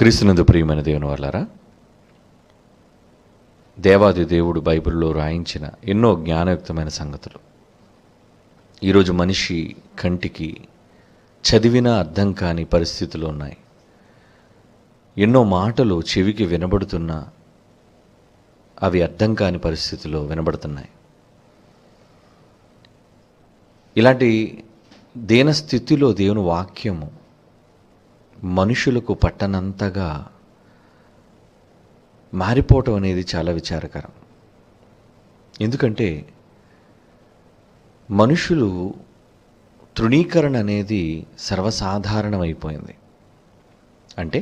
క్రీస్తునందు ప్రియమైన దేవుని వాళ్ళారా దేవాది దేవుడు బైబిల్లో రాయించిన ఎన్నో జ్ఞానయుక్తమైన సంగతులు ఈరోజు మనిషి కంటికి చదివిన అర్థం కాని పరిస్థితులు ఉన్నాయి ఎన్నో మాటలు చెవికి వినబడుతున్నా అవి అర్థం కాని పరిస్థితుల్లో వినబడుతున్నాయి ఇలాంటి దేన స్థితిలో దేవుని వాక్యము మనుషులకు పట్టనంతగా మారిపోవటం అనేది చాలా విచారకరం ఎందుకంటే మనుషులు తృణీకరణ అనేది సర్వసాధారణమైపోయింది అంటే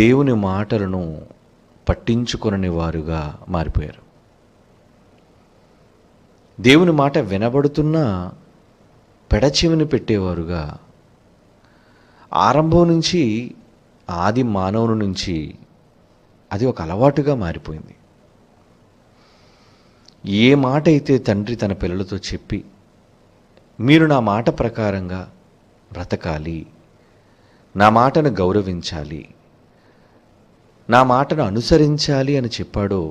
దేవుని మాటలను పట్టించుకునని వారుగా మారిపోయారు దేవుని మాట వినబడుతున్నా పెడచెవిని పెట్టేవారుగా ఆరంభం నుంచి ఆది మానవుని నుంచి అది ఒక అలవాటుగా మారిపోయింది ఏ మాట అయితే తండ్రి తన పిల్లలతో చెప్పి మీరు నా మాట ప్రకారంగా బ్రతకాలి నా మాటను గౌరవించాలి నా మాటను అనుసరించాలి అని చెప్పాడో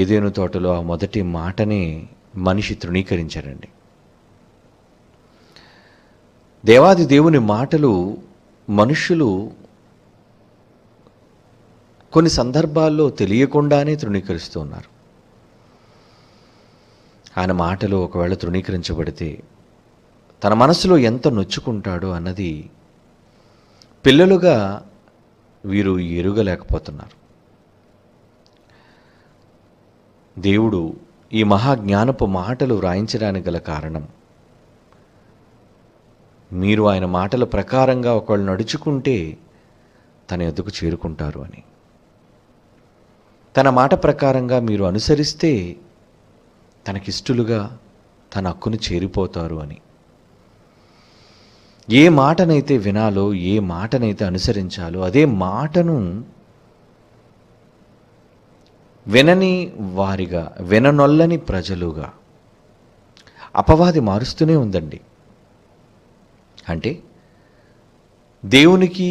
ఏదేను తోటలో ఆ మొదటి మాటనే మనిషి తృణీకరించాడండి దేవాది దేవుని మాటలు మనుషులు కొన్ని సందర్భాల్లో తెలియకుండానే తృణీకరిస్తూ ఉన్నారు ఆయన మాటలు ఒకవేళ తృణీకరించబడితే తన మనసులో ఎంత నొచ్చుకుంటాడో అన్నది పిల్లలుగా వీరు ఎరుగలేకపోతున్నారు దేవుడు ఈ మహాజ్ఞానపు మాటలు వ్రాయించడానికి గల కారణం మీరు ఆయన మాటల ప్రకారంగా ఒకళ్ళు నడుచుకుంటే తన ఎదుకు చేరుకుంటారు అని తన మాట ప్రకారంగా మీరు అనుసరిస్తే తనకిష్టలుగా తన హక్కును చేరిపోతారు అని ఏ మాటనైతే వినాలో ఏ మాటనైతే అనుసరించాలో అదే మాటను వినని వారిగా విననొల్లని ప్రజలుగా అపవాది మారుస్తూనే ఉందండి అంటే దేవునికి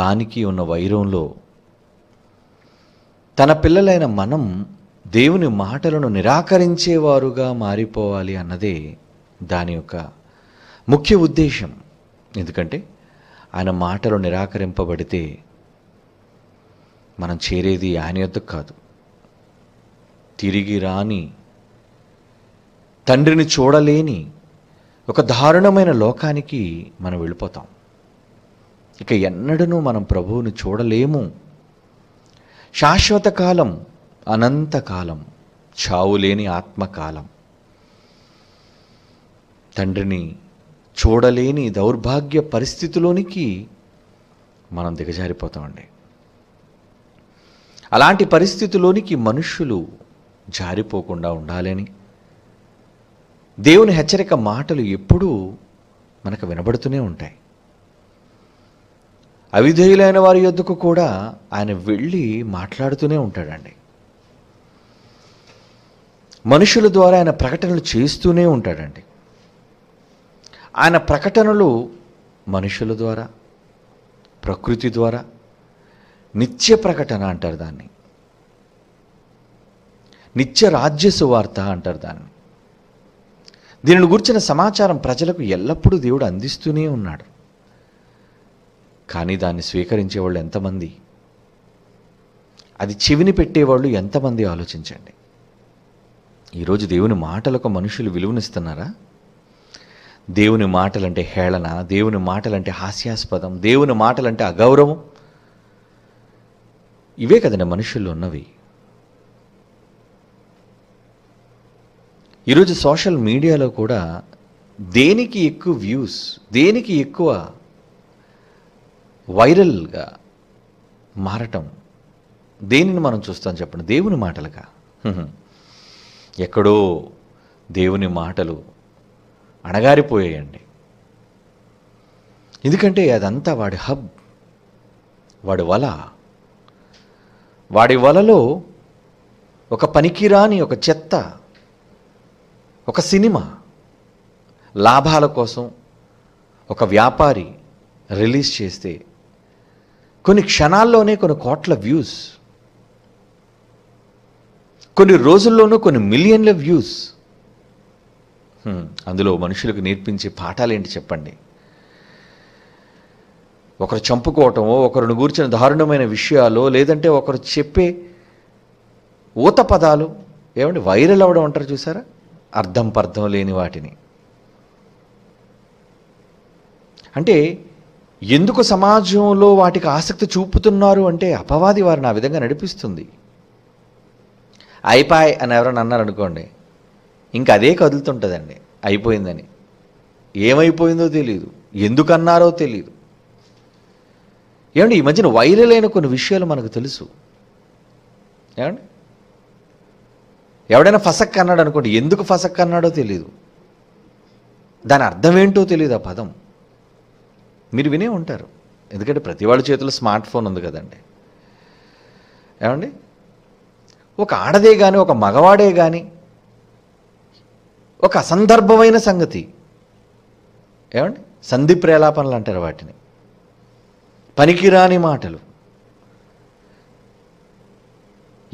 దానికి ఉన్న వైరంలో తన పిల్లలైన మనం దేవుని మాటలను నిరాకరించేవారుగా మారిపోవాలి అన్నదే దాని యొక్క ముఖ్య ఉద్దేశం ఎందుకంటే ఆయన మాటలు నిరాకరింపబడితే మనం చేరేది ఆయన యొద్దకు కాదు తిరిగి రాని తండ్రిని చూడలేని ఒక దారుణమైన లోకానికి మనం వెళ్ళిపోతాం ఇక ఎన్నడూ మనం ప్రభువును చూడలేము శాశ్వత కాలం అనంతకాలం చావులేని ఆత్మకాలం తండ్రిని చూడలేని దౌర్భాగ్య పరిస్థితిలోనికి మనం దిగజారిపోతామండి అలాంటి పరిస్థితిలోనికి మనుష్యులు జారిపోకుండా ఉండాలని దేవుని హెచ్చరిక మాటలు ఎప్పుడూ మనకు వినబడుతూనే ఉంటాయి అవిధేయులైన వారి యొద్దకు కూడా ఆయన వెళ్ళి మాట్లాడుతూనే ఉంటాడండి మనుషుల ద్వారా ఆయన ప్రకటనలు చేస్తూనే ఉంటాడండి ఆయన ప్రకటనలు మనుషుల ద్వారా ప్రకృతి ద్వారా నిత్య ప్రకటన అంటారు దాన్ని నిత్య రాజ్య సువార్త అంటారు దాన్ని దీనిని గురించిన సమాచారం ప్రజలకు ఎల్లప్పుడూ దేవుడు అందిస్తూనే ఉన్నాడు కానీ దాన్ని స్వీకరించేవాళ్ళు ఎంతమంది అది చెవిని పెట్టేవాళ్ళు ఎంతమంది ఆలోచించండి ఈరోజు దేవుని మాటలకు మనుషులు విలువనిస్తున్నారా దేవుని మాటలంటే హేళన దేవుని మాటలంటే హాస్యాస్పదం దేవుని మాటలంటే అగౌరవం ఇవే కదండి మనుషుల్లో ఉన్నవి ఈరోజు సోషల్ మీడియాలో కూడా దేనికి ఎక్కువ వ్యూస్ దేనికి ఎక్కువ వైరల్గా మారటం దేనిని మనం చూస్తాం చెప్పండి దేవుని మాటలుగా ఎక్కడో దేవుని మాటలు అణగారిపోయాయండి ఎందుకంటే అదంతా వాడి హబ్ వాడి వల వాడి వలలో ఒక పనికిరాని ఒక చెత్త ఒక సినిమా లాభాల కోసం ఒక వ్యాపారి రిలీజ్ చేస్తే కొన్ని క్షణాల్లోనే కొన్ని కోట్ల వ్యూస్ కొన్ని రోజుల్లోనూ కొన్ని మిలియన్ల వ్యూస్ అందులో మనుషులకు నేర్పించే పాఠాలు ఏంటి చెప్పండి ఒకరు చంపుకోవటమో ఒకరిని గూర్చిన దారుణమైన విషయాలు లేదంటే ఒకరు చెప్పే ఊత పదాలు ఏమంటే వైరల్ అవ్వడం అంటారు చూసారా అర్థం పర్థం లేని వాటిని అంటే ఎందుకు సమాజంలో వాటికి ఆసక్తి చూపుతున్నారు అంటే అపవాది వారిని ఆ విధంగా నడిపిస్తుంది అయిపాయ్ అని ఎవరైనా అన్నారనుకోండి ఇంకా అదే కదులుతుంటుందండి అయిపోయిందని ఏమైపోయిందో తెలియదు ఎందుకన్నారో తెలియదు ఏమండి ఈ మధ్యన వైరల్ అయిన కొన్ని విషయాలు మనకు తెలుసు ఏమండి ఎవడైనా ఫసక్ అన్నాడు అనుకోండి ఎందుకు ఫసక్ అన్నాడో తెలియదు దాని అర్థం ఏంటో తెలియదు ఆ పదం మీరు వినే ఉంటారు ఎందుకంటే ప్రతి వాళ్ళ చేతిలో స్మార్ట్ ఫోన్ ఉంది కదండి ఏమండి ఒక ఆడదే కానీ ఒక మగవాడే కానీ ఒక అసందర్భమైన సంగతి ఏమండి సంధి ప్రేలాపనలు అంటారు వాటిని పనికిరాని మాటలు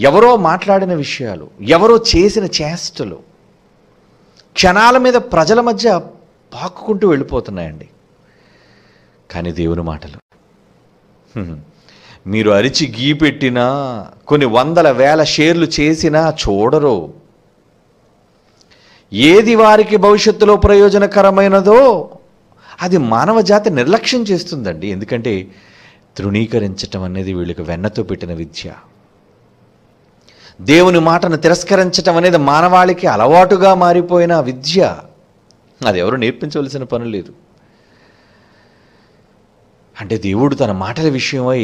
ఎవరో మాట్లాడిన విషయాలు ఎవరో చేసిన చేష్టలు క్షణాల మీద ప్రజల మధ్య పాక్కుంటూ వెళ్ళిపోతున్నాయండి కానీ దేవుని మాటలు మీరు అరిచి గీ పెట్టినా కొన్ని వందల వేల షేర్లు చేసినా చూడరు ఏది వారికి భవిష్యత్తులో ప్రయోజనకరమైనదో అది మానవ జాతి నిర్లక్ష్యం చేస్తుందండి ఎందుకంటే తృణీకరించటం అనేది వీళ్ళకి వెన్నతో పెట్టిన విద్య దేవుని మాటను తిరస్కరించటం అనేది మానవాళికి అలవాటుగా మారిపోయిన విద్య అది ఎవరు నేర్పించవలసిన పని లేదు అంటే దేవుడు తన మాటల విషయమై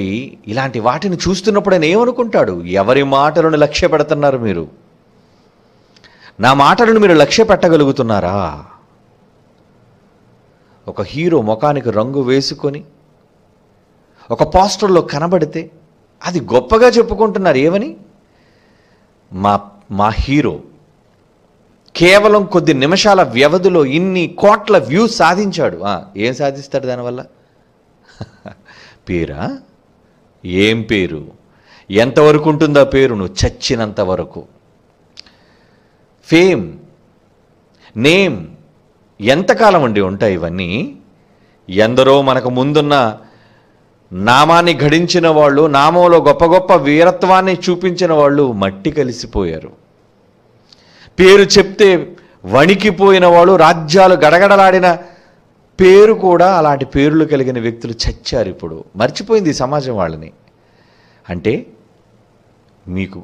ఇలాంటి వాటిని చూస్తున్నప్పుడు ఆయన ఏమనుకుంటాడు ఎవరి మాటలను లక్ష్య పెడుతున్నారు మీరు నా మాటలను మీరు లక్ష్య పెట్టగలుగుతున్నారా ఒక హీరో ముఖానికి రంగు వేసుకొని ఒక పోస్టర్లో కనబడితే అది గొప్పగా చెప్పుకుంటున్నారు ఏమని మా మా హీరో కేవలం కొద్ది నిమిషాల వ్యవధిలో ఇన్ని కోట్ల వ్యూ సాధించాడు ఏం సాధిస్తాడు దానివల్ల పేరా ఏం పేరు ఎంతవరకు ఉంటుందా పేరు నువ్వు చచ్చినంత వరకు ఫేమ్ నేమ్ ఎంతకాలం ఉండి ఉంటాయి ఇవన్నీ ఎందరో మనకు ముందున్న నామాన్ని ఘడించిన వాళ్ళు నామంలో గొప్ప గొప్ప వీరత్వాన్ని చూపించిన వాళ్ళు మట్టి కలిసిపోయారు పేరు చెప్తే వణికిపోయిన వాళ్ళు రాజ్యాలు గడగడలాడిన పేరు కూడా అలాంటి పేర్లు కలిగిన వ్యక్తులు చచ్చారు ఇప్పుడు మర్చిపోయింది సమాజం వాళ్ళని అంటే మీకు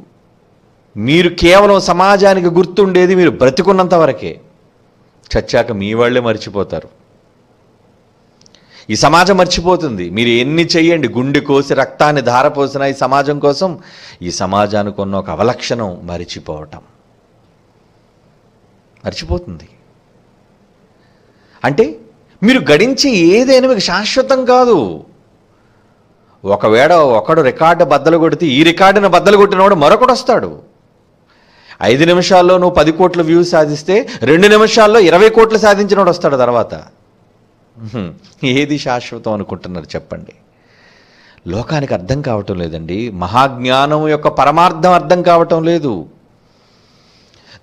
మీరు కేవలం సమాజానికి గుర్తుండేది మీరు బ్రతికున్నంత వరకే చచ్చాక మీ వాళ్ళే మర్చిపోతారు ఈ సమాజం మర్చిపోతుంది మీరు ఎన్ని చేయండి గుండె కోసి రక్తాన్ని ధారపోసిన ఈ సమాజం కోసం ఈ సమాజానికి ఉన్న ఒక అవలక్షణం మరిచిపోవటం మర్చిపోతుంది అంటే మీరు గడించి ఏదైనా మీకు శాశ్వతం కాదు ఒకవేళ ఒకడు రికార్డు బద్దలు కొడితే ఈ రికార్డును బద్దలు కొట్టినవాడు మరొకడు వస్తాడు ఐదు నిమిషాల్లో నువ్వు పది కోట్ల వ్యూస్ సాధిస్తే రెండు నిమిషాల్లో ఇరవై కోట్లు సాధించినోడు వస్తాడు తర్వాత ఏది శాశ్వతం అనుకుంటున్నారు చెప్పండి లోకానికి అర్థం కావటం లేదండి మహాజ్ఞానం యొక్క పరమార్థం అర్థం కావటం లేదు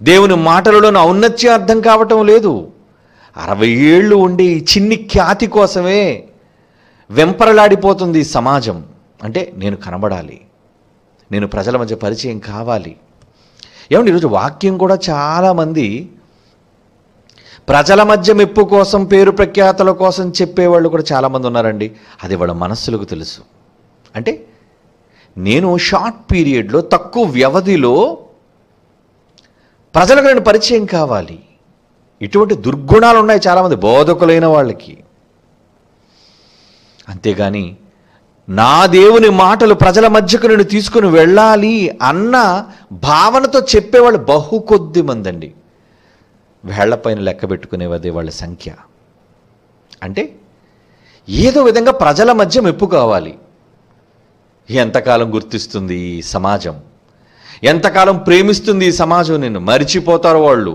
దేవుని మాటలలోని ఔన్నత్యం అర్థం కావటం లేదు అరవై ఏళ్ళు ఉండి చిన్ని ఖ్యాతి కోసమే వెంపరలాడిపోతుంది సమాజం అంటే నేను కనబడాలి నేను ప్రజల మధ్య పరిచయం కావాలి ఏమంటే ఈరోజు వాక్యం కూడా చాలామంది ప్రజల మధ్య మెప్పు కోసం పేరు ప్రఖ్యాతల కోసం చెప్పేవాళ్ళు కూడా చాలామంది ఉన్నారండి అది వాళ్ళ మనస్సులకు తెలుసు అంటే నేను షార్ట్ పీరియడ్లో తక్కువ వ్యవధిలో ప్రజలకు నేను పరిచయం కావాలి ఇటువంటి దుర్గుణాలు ఉన్నాయి చాలామంది బోధకులైన వాళ్ళకి అంతేగాని నా దేవుని మాటలు ప్రజల మధ్యకు నేను తీసుకుని వెళ్ళాలి అన్న భావనతో చెప్పేవాళ్ళు బహు కొద్ది మందండి వేళ్లపైన లెక్క పెట్టుకునేవదే వాళ్ళ సంఖ్య అంటే ఏదో విధంగా ప్రజల మధ్య మెప్పు కావాలి ఎంతకాలం గుర్తిస్తుంది ఈ సమాజం ఎంతకాలం ప్రేమిస్తుంది ఈ సమాజం నిన్ను మరిచిపోతారు వాళ్ళు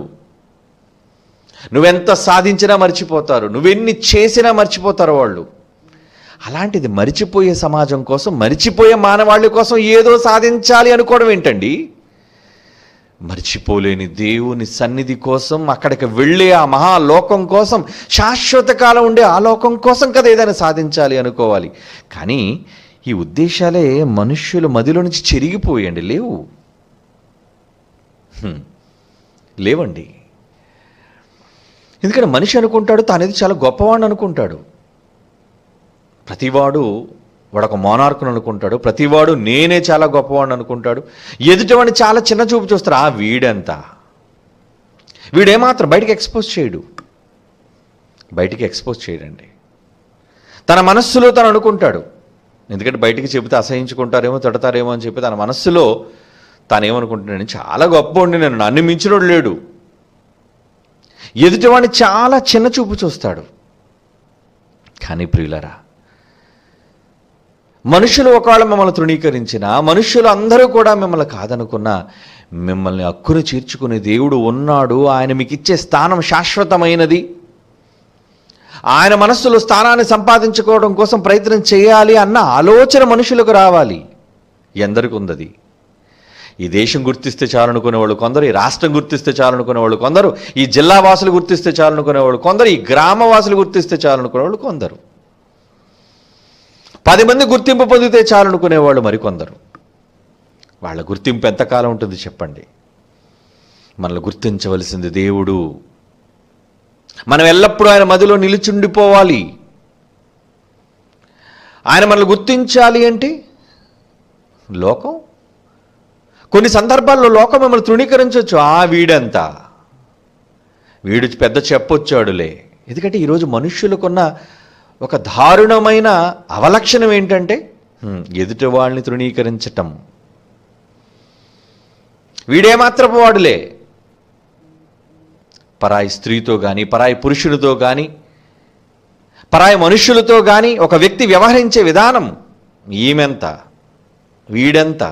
నువ్వెంత సాధించినా మర్చిపోతారు నువ్వెన్ని చేసినా మర్చిపోతారు వాళ్ళు అలాంటిది మరిచిపోయే సమాజం కోసం మరిచిపోయే మానవాళి కోసం ఏదో సాధించాలి అనుకోవడం ఏంటండి మర్చిపోలేని దేవుని సన్నిధి కోసం అక్కడికి వెళ్ళే ఆ మహాలోకం కోసం శాశ్వత కాలం ఉండే ఆ లోకం కోసం కదా ఏదైనా సాధించాలి అనుకోవాలి కానీ ఈ ఉద్దేశాలే మనుష్యుల మదిలో నుంచి చెరిగిపోయండి లేవు లేవండి ఎందుకంటే మనిషి అనుకుంటాడు తనేది చాలా గొప్పవాడు అనుకుంటాడు ప్రతివాడు వాడు ఒక మోనార్కును అనుకుంటాడు ప్రతివాడు నేనే చాలా గొప్పవాడిని అనుకుంటాడు ఎదుటివాడిని చాలా చిన్న చూపు చూస్తారు ఆ వీడంతా వీడేమాత్రం బయటికి ఎక్స్పోజ్ చేయడు బయటికి ఎక్స్పోజ్ చేయడండి తన మనస్సులో తను అనుకుంటాడు ఎందుకంటే బయటికి చెబితే అసహించుకుంటారేమో తిడతారేమో అని చెప్పి తన మనస్సులో తానేమనుకుంటున్నాడు చాలా గొప్పవాడిని నేను నన్ను మించినోడు లేడు ఎదుటివాడిని చాలా చిన్న చూపు చూస్తాడు కానీ ప్రియులరా మనుషులు ఒకవేళ మిమ్మల్ని తృణీకరించిన మనుషులు అందరూ కూడా మిమ్మల్ని కాదనుకున్నా మిమ్మల్ని అక్కును చీర్చుకునే దేవుడు ఉన్నాడు ఆయన మీకు ఇచ్చే స్థానం శాశ్వతమైనది ఆయన మనస్సులో స్థానాన్ని సంపాదించుకోవడం కోసం ప్రయత్నం చేయాలి అన్న ఆలోచన మనుషులకు రావాలి ఎందరికి ఉందది ఈ దేశం గుర్తిస్తే చాలనుకునే వాళ్ళు కొందరు ఈ రాష్ట్రం గుర్తిస్తే చాలనుకునే వాళ్ళు కొందరు ఈ జిల్లా వాసులు గుర్తిస్తే చాలనుకునే వాళ్ళు కొందరు ఈ గ్రామవాసులు గుర్తిస్తే చాలనుకునే వాళ్ళు కొందరు పది మంది గుర్తింపు పొందితే చాలనుకునేవాళ్ళు మరికొందరు వాళ్ళ గుర్తింపు ఎంతకాలం ఉంటుంది చెప్పండి మనల్ని గుర్తించవలసింది దేవుడు మనం ఎల్లప్పుడూ ఆయన మదిలో నిలిచుండిపోవాలి ఆయన మనల్ని గుర్తించాలి అంటే లోకం కొన్ని సందర్భాల్లో లోకం మిమ్మల్ని తృణీకరించవచ్చు ఆ వీడంతా వీడు పెద్ద చెప్పొచ్చాడులే ఎందుకంటే ఈరోజు మనుష్యులకున్న ఒక దారుణమైన అవలక్షణం ఏంటంటే ఎదుటి వాళ్ళని తృణీకరించటం వీడే మాత్రపు వాడులే పరాయి స్త్రీతో కానీ పరాయి పురుషులతో కానీ పరాయి మనుషులతో కానీ ఒక వ్యక్తి వ్యవహరించే విధానం ఈమెంత వీడెంత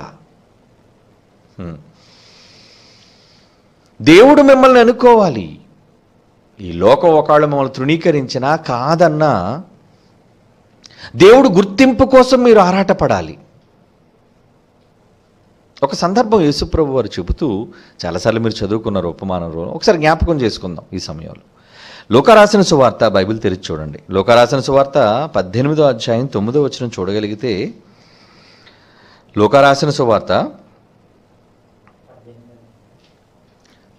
దేవుడు మిమ్మల్ని అనుకోవాలి ఈ లోకం ఒకళ్ళు మమ్మల్ని తృణీకరించినా కాదన్నా దేవుడు గుర్తింపు కోసం మీరు ఆరాటపడాలి ఒక సందర్భం యేసుప్రభు వారు చెబుతూ చాలాసార్లు మీరు చదువుకున్న ఉపమానం రోజు ఒకసారి జ్ఞాపకం చేసుకుందాం ఈ సమయంలో లోకరాసిన సువార్త బైబిల్ తెరిచి చూడండి లోకరాసిన సువార్త పద్దెనిమిదో అధ్యాయం తొమ్మిదో వచ్చిన చూడగలిగితే లోకరాసిన సువార్త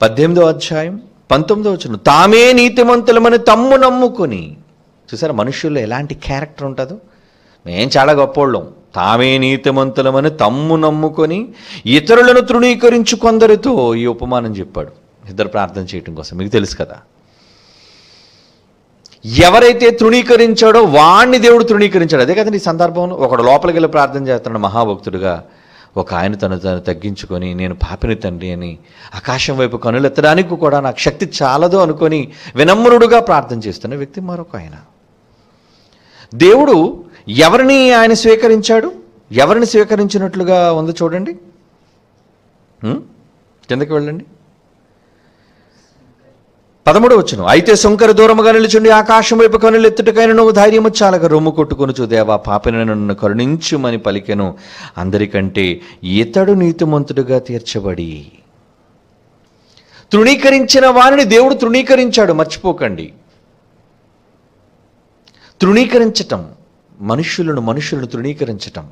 పద్దెనిమిదో అధ్యాయం పంతొమ్మిదో వచ్చిన తామే నీతిమంతులమని తమ్ము నమ్ముకొని చూసారా మనుషుల్లో ఎలాంటి క్యారెక్టర్ ఉంటుందో మేం చాలా గొప్పోళ్ళం తామే నీతిమంతులమని తమ్ము నమ్ముకొని ఇతరులను తృణీకరించు కొందరితో ఈ ఉపమానం చెప్పాడు ఇద్దరు ప్రార్థన చేయటం కోసం మీకు తెలుసు కదా ఎవరైతే తృణీకరించాడో వాణ్ణి దేవుడు తృణీకరించాడు అదే కదండి ఈ సందర్భంలో ఒకడు లోపలికి వెళ్ళి ప్రార్థన చేస్తున్నాడు మహాభక్తుడుగా ఒక ఆయన తను తను తగ్గించుకొని నేను పాపిని తండ్రి అని ఆకాశం వైపు కనులెత్తడానికి కూడా నాకు శక్తి చాలదు అనుకొని వినమ్రుడుగా ప్రార్థన చేస్తున్న వ్యక్తి మరొక ఆయన దేవుడు ఎవరిని ఆయన స్వీకరించాడు ఎవరిని స్వీకరించినట్లుగా ఉంది చూడండి కిందకి వెళ్ళండి పదమూడు వచ్చును అయితే శంకర దూరముగా నిలుచుండి ఆకాశం వైపు కనులు ఎత్తుటకైనా నువ్వు ధైర్యము చాలక రొమ్ము కొట్టుకుని చూదేవా పాపిన నన్ను కరుణించుమని పలికెను అందరికంటే ఇతడు నీతిమంతుడుగా తీర్చబడి తృణీకరించిన వారిని దేవుడు తృణీకరించాడు మర్చిపోకండి తృణీకరించటం మనుష్యులను మనుషులను తృణీకరించటం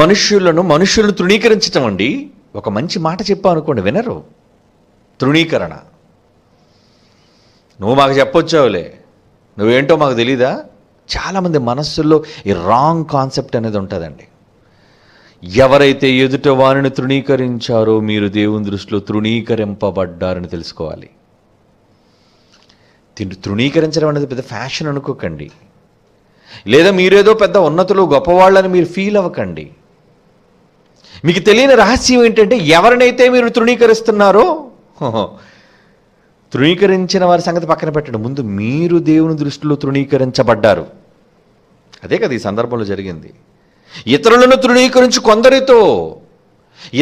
మనుష్యులను మనుషులను తృణీకరించటం అండి ఒక మంచి మాట చెప్పానుకోండి వినరు తృణీకరణ నువ్వు మాకు చెప్పొచ్చావులే నువ్వేంటో మాకు తెలీదా చాలామంది మనస్సుల్లో ఈ రాంగ్ కాన్సెప్ట్ అనేది ఉంటుందండి ఎవరైతే ఎదుట వారిని తృణీకరించారో మీరు దేవుని దృష్టిలో తృణీకరింపబడ్డారని తెలుసుకోవాలి తృణీకరించడం అనేది పెద్ద ఫ్యాషన్ అనుకోకండి లేదా మీరేదో పెద్ద ఉన్నతులు గొప్పవాళ్ళని మీరు ఫీల్ అవ్వకండి మీకు తెలియని రహస్యం ఏంటంటే ఎవరినైతే మీరు తృణీకరిస్తున్నారో తృణీకరించిన వారి సంగతి పక్కన పెట్టండి ముందు మీరు దేవుని దృష్టిలో తృణీకరించబడ్డారు అదే కదా ఈ సందర్భంలో జరిగింది ఇతరులను తృణీకరించి కొందరితో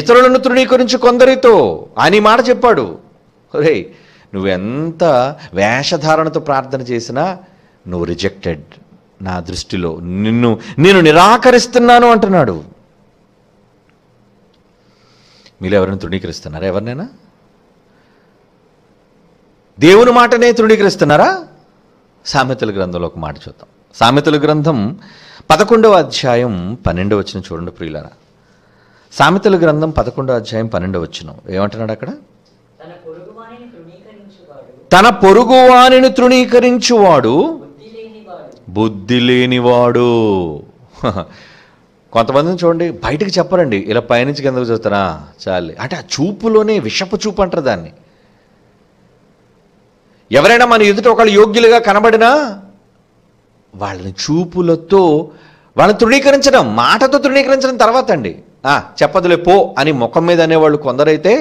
ఇతరులను తృణీకరించి కొందరితో అని మాట చెప్పాడు రే నువ్వెంత వేషధారణతో ప్రార్థన చేసినా నువ్వు రిజెక్టెడ్ నా దృష్టిలో నిన్ను నేను నిరాకరిస్తున్నాను అంటున్నాడు మీరు ఎవరిని తృణీకరిస్తున్నారా ఎవరినైనా దేవుని మాటనే తృణీకరిస్తున్నారా సామెతల గ్రంథంలో ఒక మాట చూద్దాం సామెతల గ్రంథం పదకొండవ అధ్యాయం పన్నెండవ వచ్చిన చూడండి ప్రియులరా సామెతల గ్రంథం పదకొండవ అధ్యాయం పన్నెండవ వచ్చిన ఏమంటున్నాడు అక్కడ తన పొరుగువానిని తృణీకరించువాడు బుద్ధి లేనివాడు కొంతమందిని చూడండి బయటకు చెప్పరండి ఇలా పయనించి కిందకు చూస్తారా చాలి అంటే ఆ చూపులోనే విషపు చూపు అంటారు దాన్ని ఎవరైనా మన ఎదుట ఒకళ్ళు యోగ్యులుగా కనబడినా వాళ్ళని చూపులతో వాళ్ళని తృణీకరించడం మాటతో తృణీకరించడం తర్వాత అండి చెప్పదులే పో అని ముఖం మీద అనేవాళ్ళు కొందరైతే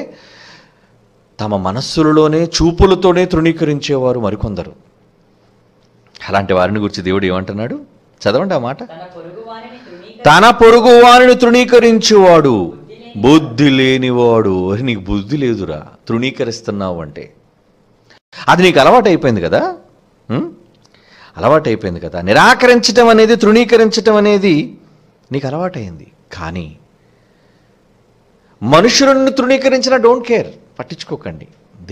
తమ మనస్సులలోనే చూపులతోనే తృణీకరించేవారు మరికొందరు అలాంటి వారిని గురించి దేవుడు ఏమంటున్నాడు చదవండి ఆ మాట తన పొరుగు వారిని తృణీకరించేవాడు బుద్ధి లేనివాడు నీకు బుద్ధి లేదురా తృణీకరిస్తున్నావు అంటే అది నీకు అలవాటు అయిపోయింది కదా అలవాటు అయిపోయింది కదా నిరాకరించటం అనేది తృణీకరించటం అనేది నీకు అలవాటైంది కానీ మనుషులను తృణీకరించిన డోంట్ కేర్ పట్టించుకోకండి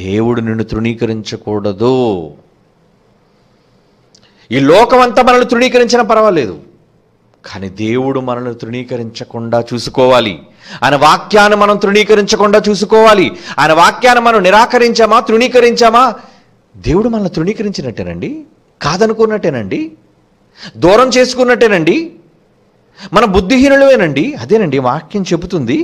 దేవుడు నిన్ను తృణీకరించకూడదు ఈ లోకం అంతా మనల్ని తృణీకరించినా పర్వాలేదు కానీ దేవుడు మనల్ని తృణీకరించకుండా చూసుకోవాలి ఆయన వాక్యాన్ని మనం తృణీకరించకుండా చూసుకోవాలి ఆయన వాక్యాన్ని మనం నిరాకరించామా తృణీకరించామా దేవుడు మనల్ని తృణీకరించినట్టేనండి కాదనుకున్నట్టేనండి దూరం చేసుకున్నట్టేనండి మన బుద్ధిహీనులమేనండి అదేనండి వాక్యం చెబుతుంది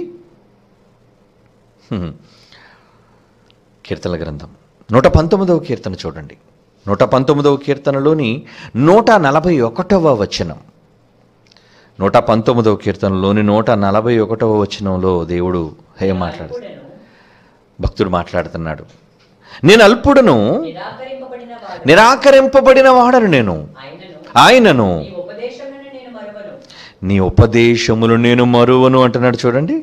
కీర్తన గ్రంథం నూట పంతొమ్మిదవ కీర్తన చూడండి నూట పంతొమ్మిదవ కీర్తనలోని నూట నలభై ఒకటవ వచనం నూట పంతొమ్మిదవ కీర్తనలోని నూట నలభై ఒకటవ వచనంలో దేవుడు ఏం మాట్లాడు భక్తుడు మాట్లాడుతున్నాడు నేను అల్పుడను నిరాకరింపబడిన వాడను నేను ఆయనను నీ ఉపదేశములు నేను మరువను అంటున్నాడు చూడండి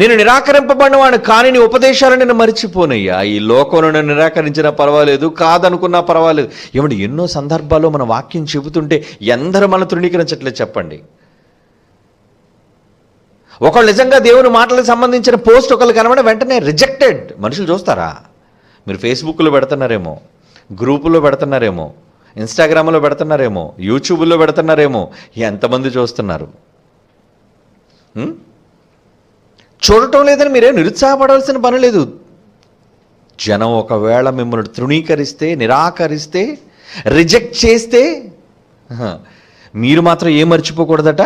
నేను నిరాకరింపబడినవాడు కాని నీ ఉపదేశాలు నేను మరిచిపోనయ్యా ఈ లోకంలో నన్ను నిరాకరించినా పర్వాలేదు కాదనుకున్నా పర్వాలేదు ఏమంటే ఎన్నో సందర్భాల్లో మన వాక్యం చెబుతుంటే ఎందరూ మన తృణీకరించట్లేదు చెప్పండి ఒకళ్ళు నిజంగా దేవుని మాటలకు సంబంధించిన పోస్ట్ ఒకళ్ళు కనబడి వెంటనే రిజెక్టెడ్ మనుషులు చూస్తారా మీరు ఫేస్బుక్లో పెడుతున్నారేమో గ్రూపులో పెడుతున్నారేమో ఇన్స్టాగ్రామ్లో పెడుతున్నారేమో యూట్యూబ్లో పెడుతున్నారేమో ఎంతమంది చూస్తున్నారు చూడటం లేదని మీరే నిరుత్సాహపడాల్సిన పని లేదు జనం ఒకవేళ మిమ్మల్ని తృణీకరిస్తే నిరాకరిస్తే రిజెక్ట్ చేస్తే మీరు మాత్రం ఏం మర్చిపోకూడదట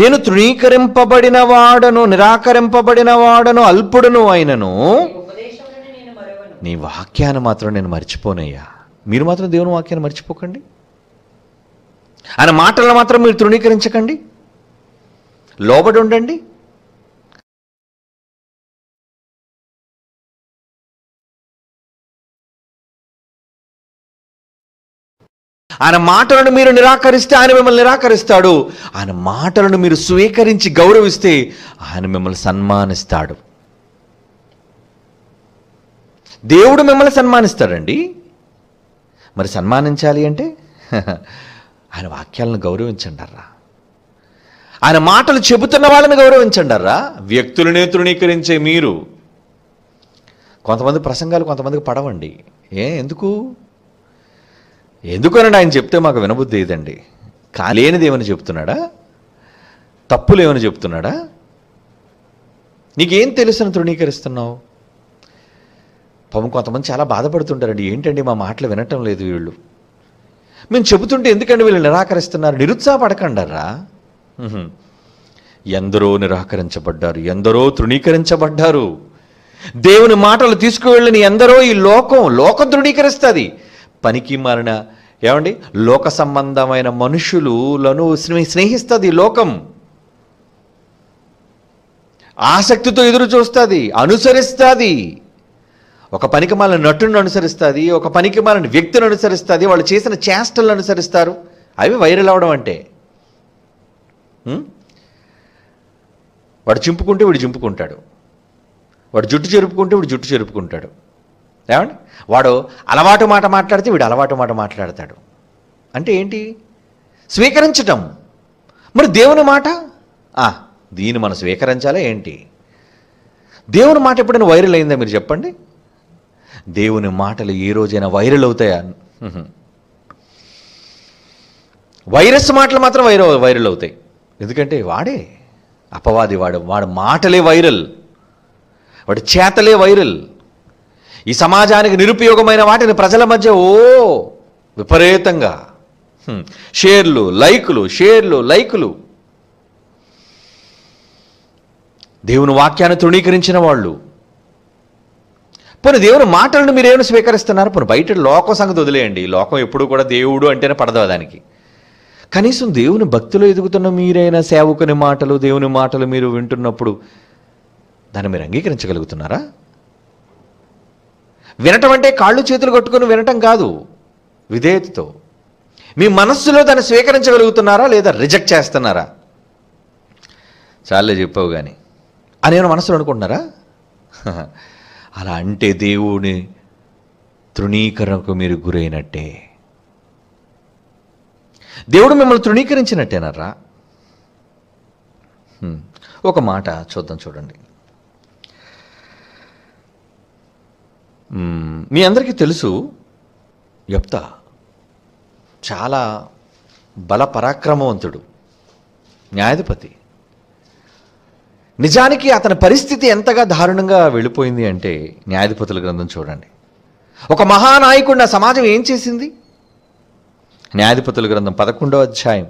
నేను తృణీకరింపబడిన వాడను నిరాకరింపబడిన వాడను అల్పుడను ఆయనను నీ వాక్యాన్ని మాత్రం నేను మర్చిపోనయ్యా మీరు మాత్రం దేవుని వాక్యాన్ని మర్చిపోకండి ఆయన మాటలను మాత్రం మీరు తృణీకరించకండి లోబడి ఉండండి ఆయన మాటలను మీరు నిరాకరిస్తే ఆయన మిమ్మల్ని నిరాకరిస్తాడు ఆయన మాటలను మీరు స్వీకరించి గౌరవిస్తే ఆయన మిమ్మల్ని సన్మానిస్తాడు దేవుడు మిమ్మల్ని సన్మానిస్తాడండి మరి సన్మానించాలి అంటే ఆయన వాక్యాలను గౌరవించండర్రా ఆయన మాటలు చెబుతున్న వాళ్ళని గౌరవించండర్రా వ్యక్తులనే తృణీకరించే మీరు కొంతమంది ప్రసంగాలు కొంతమందికి పడవండి ఏ ఎందుకు ఎందుకనండి ఆయన చెప్తే మాకు వినబుద్ధి ఇదండి ఏమైనా చెప్తున్నాడా తప్పులేమని చెప్తున్నాడా నీకేం తెలుసని తృణీకరిస్తున్నావు పాపం కొంతమంది చాలా బాధపడుతుంటారండి ఏంటండి మా మాటలు వినటం లేదు వీళ్ళు మేము చెబుతుంటే ఎందుకండి వీళ్ళు నిరాకరిస్తున్నారు నిరుత్సాహపడకండరా ఎందరో నిరాకరించబడ్డారు ఎందరో తృణీకరించబడ్డారు దేవుని మాటలు తీసుకువెళ్ళని ఎందరో ఈ లోకం లోకం తృణీకరిస్తుంది పనికి మారిన ఏమండి లోక సంబంధమైన మనుషులను స్నేహిస్తుంది లోకం ఆసక్తితో ఎదురు చూస్తుంది అనుసరిస్తుంది ఒక పనికి మాలని నటుని అనుసరిస్తుంది ఒక పనికి మాలని వ్యక్తిని అనుసరిస్తుంది వాళ్ళు చేసిన చేష్టలను అనుసరిస్తారు అవి వైరల్ అవడం అంటే వాడు చింపుకుంటే వీడు చింపుకుంటాడు వాడు జుట్టు చెరుపుకుంటే వీడు జుట్టు చెరుపుకుంటాడు ఏమండి వాడు అలవాటు మాట మాట్లాడితే వీడు అలవాటు మాట మాట్లాడతాడు అంటే ఏంటి స్వీకరించటం మరి దేవుని మాట దీన్ని మనం స్వీకరించాలా ఏంటి దేవుని మాట ఎప్పుడైనా వైరల్ అయిందా మీరు చెప్పండి దేవుని మాటలు ఏ రోజైనా వైరల్ అవుతాయా వైరస్ మాటలు మాత్రం వైర వైరల్ అవుతాయి ఎందుకంటే వాడే అపవాది వాడు వాడు మాటలే వైరల్ వాడి చేతలే వైరల్ ఈ సమాజానికి నిరుపయోగమైన వాటిని ప్రజల మధ్య ఓ విపరీతంగా షేర్లు లైకులు షేర్లు లైకులు దేవుని వాక్యాన్ని తృణీకరించిన వాళ్ళు పోనీ దేవుని మాటలను మీరేమైనా స్వీకరిస్తున్నారు పోనీ బయట లోకం సంగతి వదిలేయండి లోకం ఎప్పుడు కూడా దేవుడు అంటేనే పడదా దానికి కనీసం దేవుని భక్తులు ఎదుగుతున్న మీరైనా సేవకుని మాటలు దేవుని మాటలు మీరు వింటున్నప్పుడు దాన్ని మీరు అంగీకరించగలుగుతున్నారా వినటం అంటే కాళ్ళు చేతులు కట్టుకొని వినటం కాదు విధేయతతో మీ మనస్సులో దాన్ని స్వీకరించగలుగుతున్నారా లేదా రిజెక్ట్ చేస్తున్నారా చాలే చెప్పావు కానీ అని ఏమైనా మనసులో అనుకుంటున్నారా అలా అంటే దేవుని తృణీకరణకు మీరు గురైనట్టే దేవుడు మిమ్మల్ని తృణీకరించినట్టేనారా ఒక మాట చూద్దాం చూడండి మీ అందరికీ తెలుసు యప్త చాలా బల పరాక్రమవంతుడు న్యాయాధిపతి నిజానికి అతని పరిస్థితి ఎంతగా దారుణంగా వెళ్ళిపోయింది అంటే న్యాయాధిపతుల గ్రంథం చూడండి ఒక మహానాయకుడిని ఆ సమాజం ఏం చేసింది న్యాయాధిపతుల గ్రంథం పదకొండో అధ్యాయం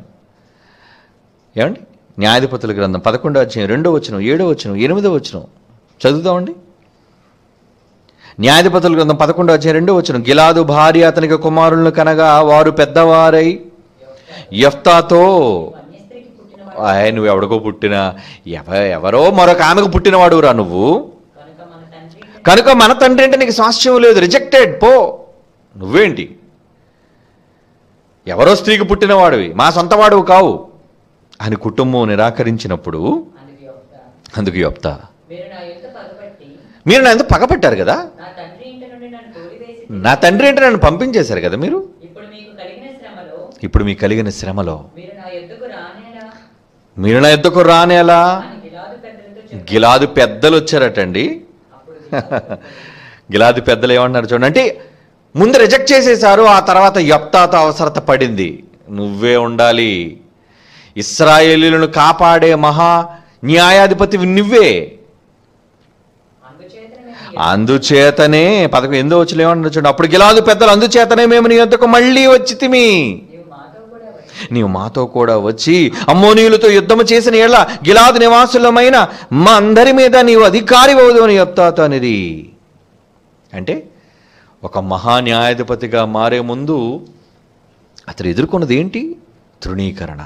ఏమండి న్యాయాధిపతుల గ్రంథం పదకొండో అధ్యాయం రెండో వచ్చినం ఏడో వచ్చినం ఎనిమిదో వచ్చినం చదువుదామండి న్యాయధిపతుల గ్రంథం పదకొండో వచ్చే రెండో వచ్చిన గిలాదు భార్య అతనికి కుమారులను కనగా వారు పెద్దవారై యఫ్తాతో ఆయన నువ్వు ఎవడికో పుట్టిన ఎవ ఎవరో మరొక ఆమెకు పుట్టినవాడు రా నువ్వు కనుక మన తండ్రి అంటే నీకు స్వాస్థ్యం లేదు రిజెక్టెడ్ పో నువ్వేంటి ఎవరో స్త్రీకి పుట్టినవాడివి మా సొంతవాడు కావు అని కుటుంబం నిరాకరించినప్పుడు అందుకు యోప్త మీరు నా ఎందుకు పగపట్టారు కదా నా తండ్రి ఏంటి నన్ను పంపించేశారు కదా మీరు ఇప్పుడు మీకు కలిగిన శ్రమలో మీరు నా ఎద్దుకు రానేలా గిలాదు పెద్దలు వచ్చారటండి గిలాది పెద్దలు ఏమన్నారు చూడండి అంటే ముందు రిజెక్ట్ చేసేశారు ఆ తర్వాత యప్తాత అవసరత పడింది నువ్వే ఉండాలి ఇస్రాయేలీలను కాపాడే మహా న్యాయాధిపతి నువ్వే అందుచేతనే పథకం ఎందుకు వచ్చి ఏమన్నా చూడండి అప్పుడు గిలాదు పెద్దలు అందుచేతనే మేము నీ ఎంతకు మళ్ళీ వచ్చి తిమి నీవు మాతో కూడా వచ్చి అమ్మోనీయులతో యుద్ధము చేసిన ఏళ్ళ గిలాదు నివాసులమైన మా అందరి మీద నీవు అధికారి అవుదు అని చెప్తాతో అనేది అంటే ఒక మహాన్యాయాధిపతిగా మారే ముందు అతను ఎదుర్కొన్నది ఏంటి తృణీకరణ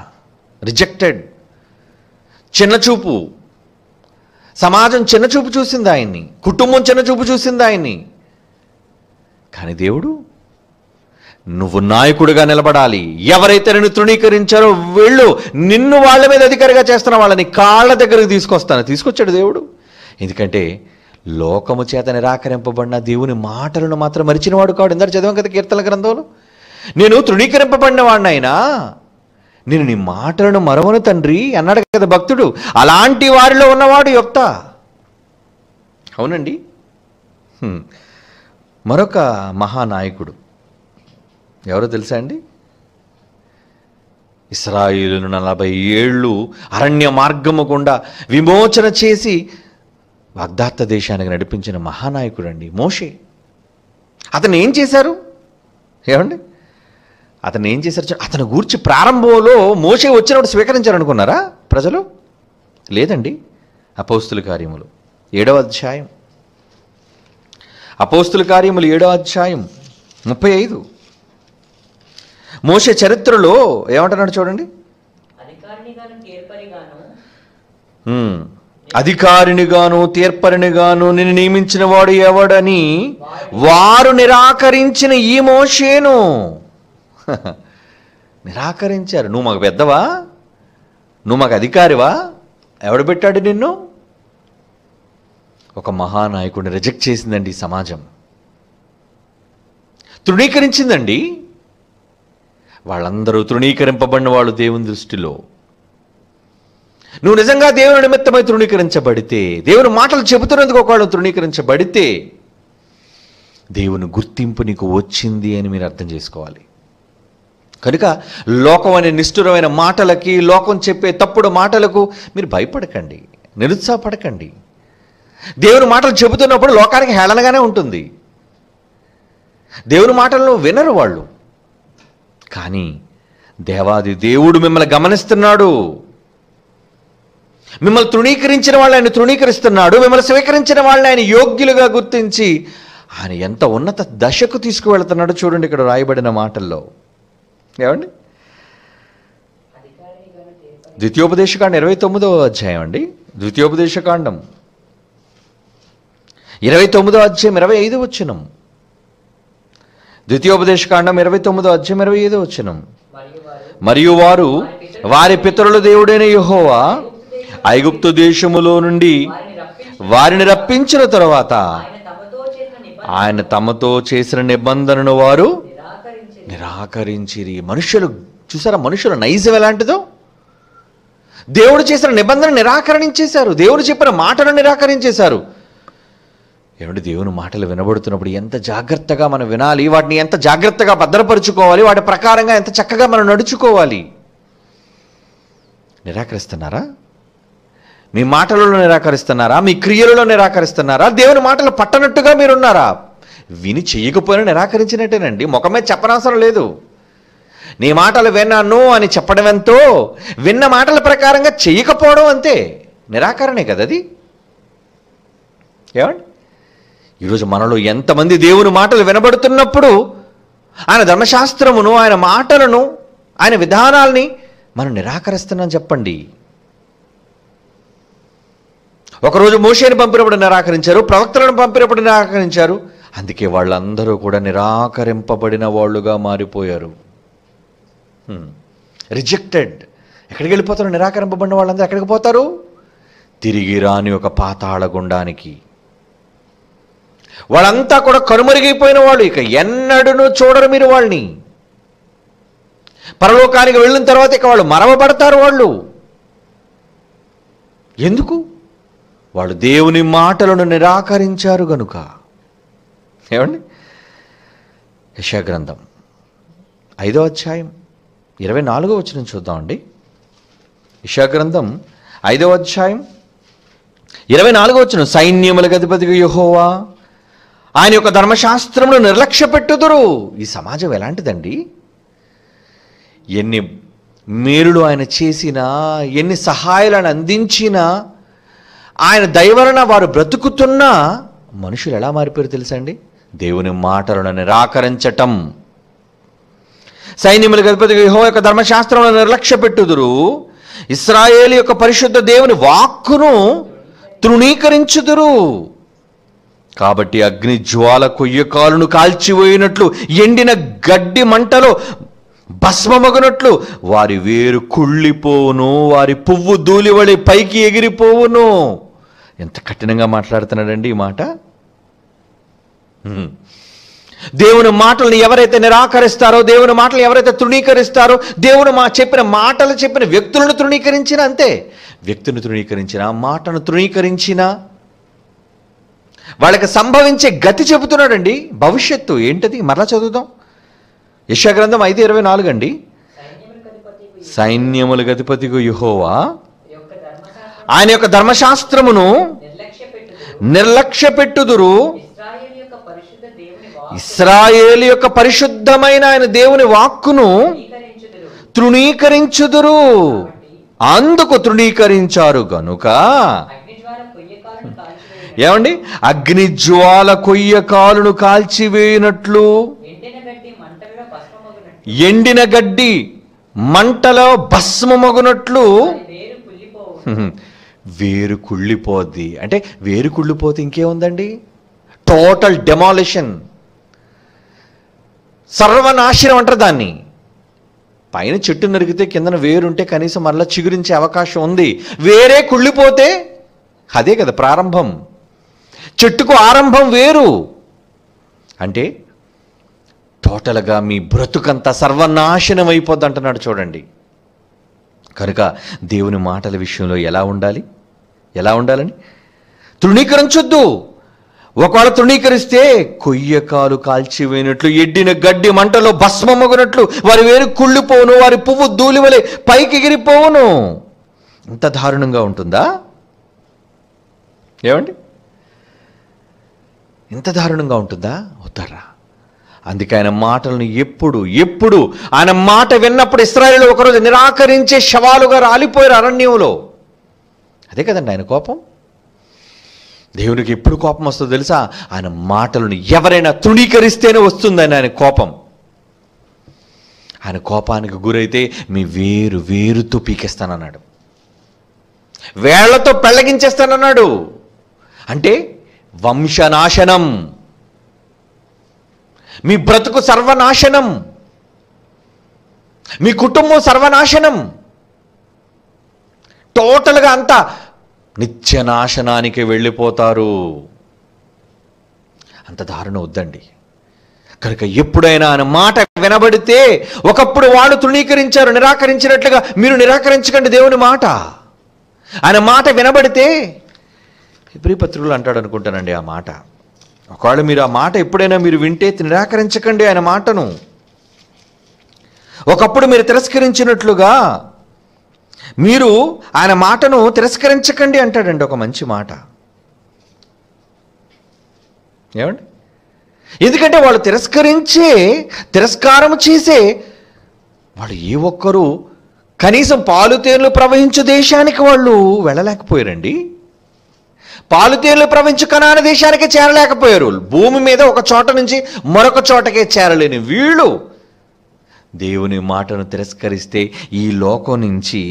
రిజెక్టెడ్ చిన్నచూపు సమాజం చిన్న చూపు చూసింది ఆయన్ని కుటుంబం చిన్న చూపు చూసింది ఆయన్ని కానీ దేవుడు నువ్వు నాయకుడిగా నిలబడాలి ఎవరైతే నిన్ను తృణీకరించారో వెళ్ళు నిన్ను వాళ్ళ మీద అధికారిగా చేస్తున్న వాళ్ళని కాళ్ళ దగ్గరకు తీసుకొస్తాను తీసుకొచ్చాడు దేవుడు ఎందుకంటే లోకము చేత నిరాకరింపబడిన దేవుని మాటలను మాత్రం వాడు కాడు ఎందరు చదివాం కదా కీర్తన గ్రంథంలో నేను తృణీకరింపబడిన వాడినైనా నేను నీ మాటలను మరవను తండ్రి అన్నాడు కదా భక్తుడు అలాంటి వారిలో ఉన్నవాడు యొక్త అవునండి మరొక మహానాయకుడు ఎవరో తెలుసా అండి ఇస్రాయిలును నలభై ఏళ్ళు అరణ్య మార్గము గుండా విమోచన చేసి వాగ్దార్థ దేశానికి నడిపించిన మహానాయకుడు అండి మోషే అతను ఏం చేశారు ఏమండి అతను ఏం చేశారు అతను గూర్చి ప్రారంభంలో మోసే వచ్చినప్పుడు స్వీకరించారనుకున్నారా ప్రజలు లేదండి అపౌస్తుల కార్యములు ఏడవ అధ్యాయం అపోస్తుల కార్యములు ఏడవ అధ్యాయం ముప్పై ఐదు మోసే చరిత్రలో ఏమంటున్నాడు చూడండి అధికారినిగాను తీర్పరినిగాను నిన్ను నియమించిన వాడు ఎవడని వారు నిరాకరించిన ఈ మోషేను నిరాకరించారు నువ్వు మాకు పెద్దవా నువ్వు మాకు అధికారివా ఎవడు పెట్టాడు నిన్ను ఒక మహానాయకుడిని రిజెక్ట్ చేసిందండి సమాజం తృణీకరించిందండి వాళ్ళందరూ తృణీకరింపబడిన వాళ్ళు దేవుని దృష్టిలో నువ్వు నిజంగా దేవుని నిమిత్తమై తృణీకరించబడితే దేవుని మాటలు చెబుతున్నందుకు ఒకవేళ తృణీకరించబడితే దేవుని గుర్తింపు నీకు వచ్చింది అని మీరు అర్థం చేసుకోవాలి కనుక లోకం అనే నిష్ఠురమైన మాటలకి లోకం చెప్పే తప్పుడు మాటలకు మీరు భయపడకండి నిరుత్సాహపడకండి దేవుని మాటలు చెబుతున్నప్పుడు లోకానికి హేళనగానే ఉంటుంది దేవుని మాటలను వినరు వాళ్ళు కానీ దేవాది దేవుడు మిమ్మల్ని గమనిస్తున్నాడు మిమ్మల్ని తృణీకరించిన వాళ్ళు ఆయన తృణీకరిస్తున్నాడు మిమ్మల్ని స్వీకరించిన వాళ్ళని ఆయన యోగ్యులుగా గుర్తించి ఆయన ఎంత ఉన్నత దశకు తీసుకువెళ్తున్నాడో చూడండి ఇక్కడ రాయబడిన మాటల్లో ఏమండి ద్వితీయోపదేశకాండం ఇరవై తొమ్మిదవ అధ్యాయం అండి ద్వితీయోపదేశకాండం ఇరవై తొమ్మిదో అధ్యాయం ఇరవై ఐదు వచ్చినం ద్వితీయోపదేశకాండం ఇరవై తొమ్మిదో అధ్యాయం ఇరవై ఐదు వచ్చినం మరియు వారు వారి పితరుల దేవుడైన యహోవా ఐగుప్తు దేశములో నుండి వారిని రప్పించిన తరువాత ఆయన తమతో చేసిన నిబంధనను వారు నిరాకరించిరి మనుషులు చూసారా మనుషుల నైజం ఎలాంటిదో దేవుడు చేసిన నిబంధన నిరాకరించేశారు దేవుడు చెప్పిన మాటను నిరాకరించేశారు ఏమిటి దేవుని మాటలు వినబడుతున్నప్పుడు ఎంత జాగ్రత్తగా మనం వినాలి వాటిని ఎంత జాగ్రత్తగా భద్రపరుచుకోవాలి వాటి ప్రకారంగా ఎంత చక్కగా మనం నడుచుకోవాలి నిరాకరిస్తున్నారా మీ మాటలలో నిరాకరిస్తున్నారా మీ క్రియలలో నిరాకరిస్తున్నారా దేవుని మాటలు పట్టనట్టుగా మీరున్నారా విని చేయకపోయినా నిరాకరించినట్టేనండి ముఖమే చెప్పనవసరం లేదు నీ మాటలు విన్నాను అని చెప్పడం ఎంతో విన్న మాటల ప్రకారంగా చేయకపోవడం అంతే నిరాకరణే కదా అది ఏమండి ఈరోజు మనలో ఎంతమంది దేవుని మాటలు వినబడుతున్నప్పుడు ఆయన ధర్మశాస్త్రమును ఆయన మాటలను ఆయన విధానాల్ని మనం నిరాకరిస్తున్నాం చెప్పండి ఒకరోజు మోషేని పంపినప్పుడు నిరాకరించారు ప్రవక్తలను పంపినప్పుడు నిరాకరించారు అందుకే వాళ్ళందరూ కూడా నిరాకరింపబడిన వాళ్ళుగా మారిపోయారు రిజెక్టెడ్ ఎక్కడికి వెళ్ళిపోతారు నిరాకరింపబడిన వాళ్ళందరూ ఎక్కడికి పోతారు తిరిగి రాని ఒక పాతాళ గుండానికి వాళ్ళంతా కూడా కనుమరుగైపోయిన వాళ్ళు ఇక ఎన్నడూ చూడరు మీరు వాళ్ళని పరలోకానికి వెళ్ళిన తర్వాత ఇక వాళ్ళు మరవబడతారు వాళ్ళు ఎందుకు వాళ్ళు దేవుని మాటలను నిరాకరించారు గనుక ఏమండి యశాగ్రంథం ఐదో అధ్యాయం ఇరవై నాలుగో వచ్చిన చూద్దామండి యశాగ్రంథం ఐదో అధ్యాయం ఇరవై నాలుగో వచ్చిన సైన్యముల గతిపతికి యుహోవా ఆయన యొక్క ధర్మశాస్త్రమును నిర్లక్ష్య పెట్టుదురు ఈ సమాజం ఎలాంటిదండి ఎన్ని మేలులు ఆయన చేసినా ఎన్ని సహాయాలను అందించినా ఆయన దయవలన వారు బ్రతుకుతున్నా మనుషులు ఎలా మారిపోయారు తెలుసండి దేవుని మాటలను నిరాకరించటం సైన్యములు గతిపతి యహో యొక్క ధర్మశాస్త్రంలో నిర్లక్ష్య పెట్టుదురు ఇస్రాయేల్ యొక్క పరిశుద్ధ దేవుని వాక్కును తృణీకరించుదురు కాబట్టి అగ్ని జ్వాల కొయ్యకాలను కాల్చిపోయినట్లు ఎండిన గడ్డి మంటలో భస్మమగునట్లు వారి వేరు కుళ్ళిపోవును వారి పువ్వు దూలివళి పైకి ఎగిరిపోవును ఎంత కఠినంగా మాట్లాడుతున్నాడండి ఈ మాట దేవుని మాటల్ని ఎవరైతే నిరాకరిస్తారో దేవుని మాటలు ఎవరైతే తృణీకరిస్తారో దేవుడు మా చెప్పిన మాటలు చెప్పిన వ్యక్తులను తృణీకరించినా అంతే వ్యక్తిని తృణీకరించిన మాటను తృణీకరించిన వాళ్ళకి సంభవించే గతి చెబుతున్నాడండి భవిష్యత్తు ఏంటది మరలా చదువుదాం యశాగ్రంథం ఐదు ఇరవై నాలుగు అండి సైన్యముల గతిపతికు యుహోవా ఆయన యొక్క ధర్మశాస్త్రమును నిర్లక్ష్య పెట్టుదురు ఇస్రాయేల్ యొక్క పరిశుద్ధమైన ఆయన దేవుని వాక్కును తృణీకరించుదురు అందుకు తృణీకరించారు గనుక ఏమండి అగ్నిజ్వాల కొయ్య కాలును వేయినట్లు ఎండిన గడ్డి మంటలో భస్మమగునట్లు వేరు కుళ్ళిపోద్ది అంటే వేరు కుళ్ళిపోతే ఇంకేముందండి టోటల్ డెమాలిషన్ సర్వనాశనం అంటారు దాన్ని పైన చెట్టు నరిగితే కిందన వేరుంటే కనీసం మళ్ళీ చిగురించే అవకాశం ఉంది వేరే కుళ్ళిపోతే అదే కదా ప్రారంభం చెట్టుకు ఆరంభం వేరు అంటే టోటల్గా మీ బ్రతుకంతా సర్వనాశనం అయిపోద్ది అంటున్నాడు చూడండి కనుక దేవుని మాటల విషయంలో ఎలా ఉండాలి ఎలా ఉండాలని తృణీకరించొద్దు ఒకవేళ తృణీకరిస్తే కొయ్యకాలు కాల్చివేయినట్లు ఎడ్డిన గడ్డి మంటలో భస్మమగునట్లు వారి వేరు కుళ్ళిపోవును వారి పువ్వు దూలివలే పైకి ఎగిరిపోవును ఇంత దారుణంగా ఉంటుందా ఏమండి ఇంత దారుణంగా ఉంటుందా అవుతారా అందుకే ఆయన మాటలను ఎప్పుడు ఎప్పుడు ఆయన మాట విన్నప్పుడు ఇస్రాయలు ఒకరోజు నిరాకరించే శవాలుగా రాలిపోయారు అరణ్యంలో అదే కదండి ఆయన కోపం దేవునికి ఎప్పుడు కోపం వస్తుందో తెలుసా ఆయన మాటలను ఎవరైనా తృణీకరిస్తేనే వస్తుందని ఆయన కోపం ఆయన కోపానికి గురైతే మీ వేరు వేరుతో పీకేస్తానన్నాడు వేళ్లతో పెళ్ళగించేస్తానన్నాడు అంటే వంశనాశనం మీ బ్రతుకు సర్వనాశనం మీ కుటుంబం సర్వనాశనం టోటల్గా అంతా నిత్య నాశనానికి వెళ్ళిపోతారు అంత దారుణ వద్దండి కనుక ఎప్పుడైనా అనే మాట వినబడితే ఒకప్పుడు వాళ్ళు తృణీకరించారు నిరాకరించినట్లుగా మీరు నిరాకరించకండి దేవుని మాట ఆయన మాట వినబడితే పత్రికలు అంటాడు అనుకుంటానండి ఆ మాట ఒకవేళ మీరు ఆ మాట ఎప్పుడైనా మీరు వింటే నిరాకరించకండి ఆయన మాటను ఒకప్పుడు మీరు తిరస్కరించినట్లుగా మీరు ఆయన మాటను తిరస్కరించకండి అంటాడండి ఒక మంచి మాట ఏమండి ఎందుకంటే వాళ్ళు తిరస్కరించే తిరస్కారం చేసే వాళ్ళు ఏ ఒక్కరూ కనీసం పాలుతేనులు ప్రవహించు దేశానికి వాళ్ళు వెళ్ళలేకపోయారండి పాలుతేనులు ప్రవహించు కనాన దేశానికి చేరలేకపోయారు భూమి మీద ఒక చోట నుంచి మరొక చోటకే చేరలేని వీళ్ళు దేవుని మాటను తిరస్కరిస్తే ఈ లోకం నుంచి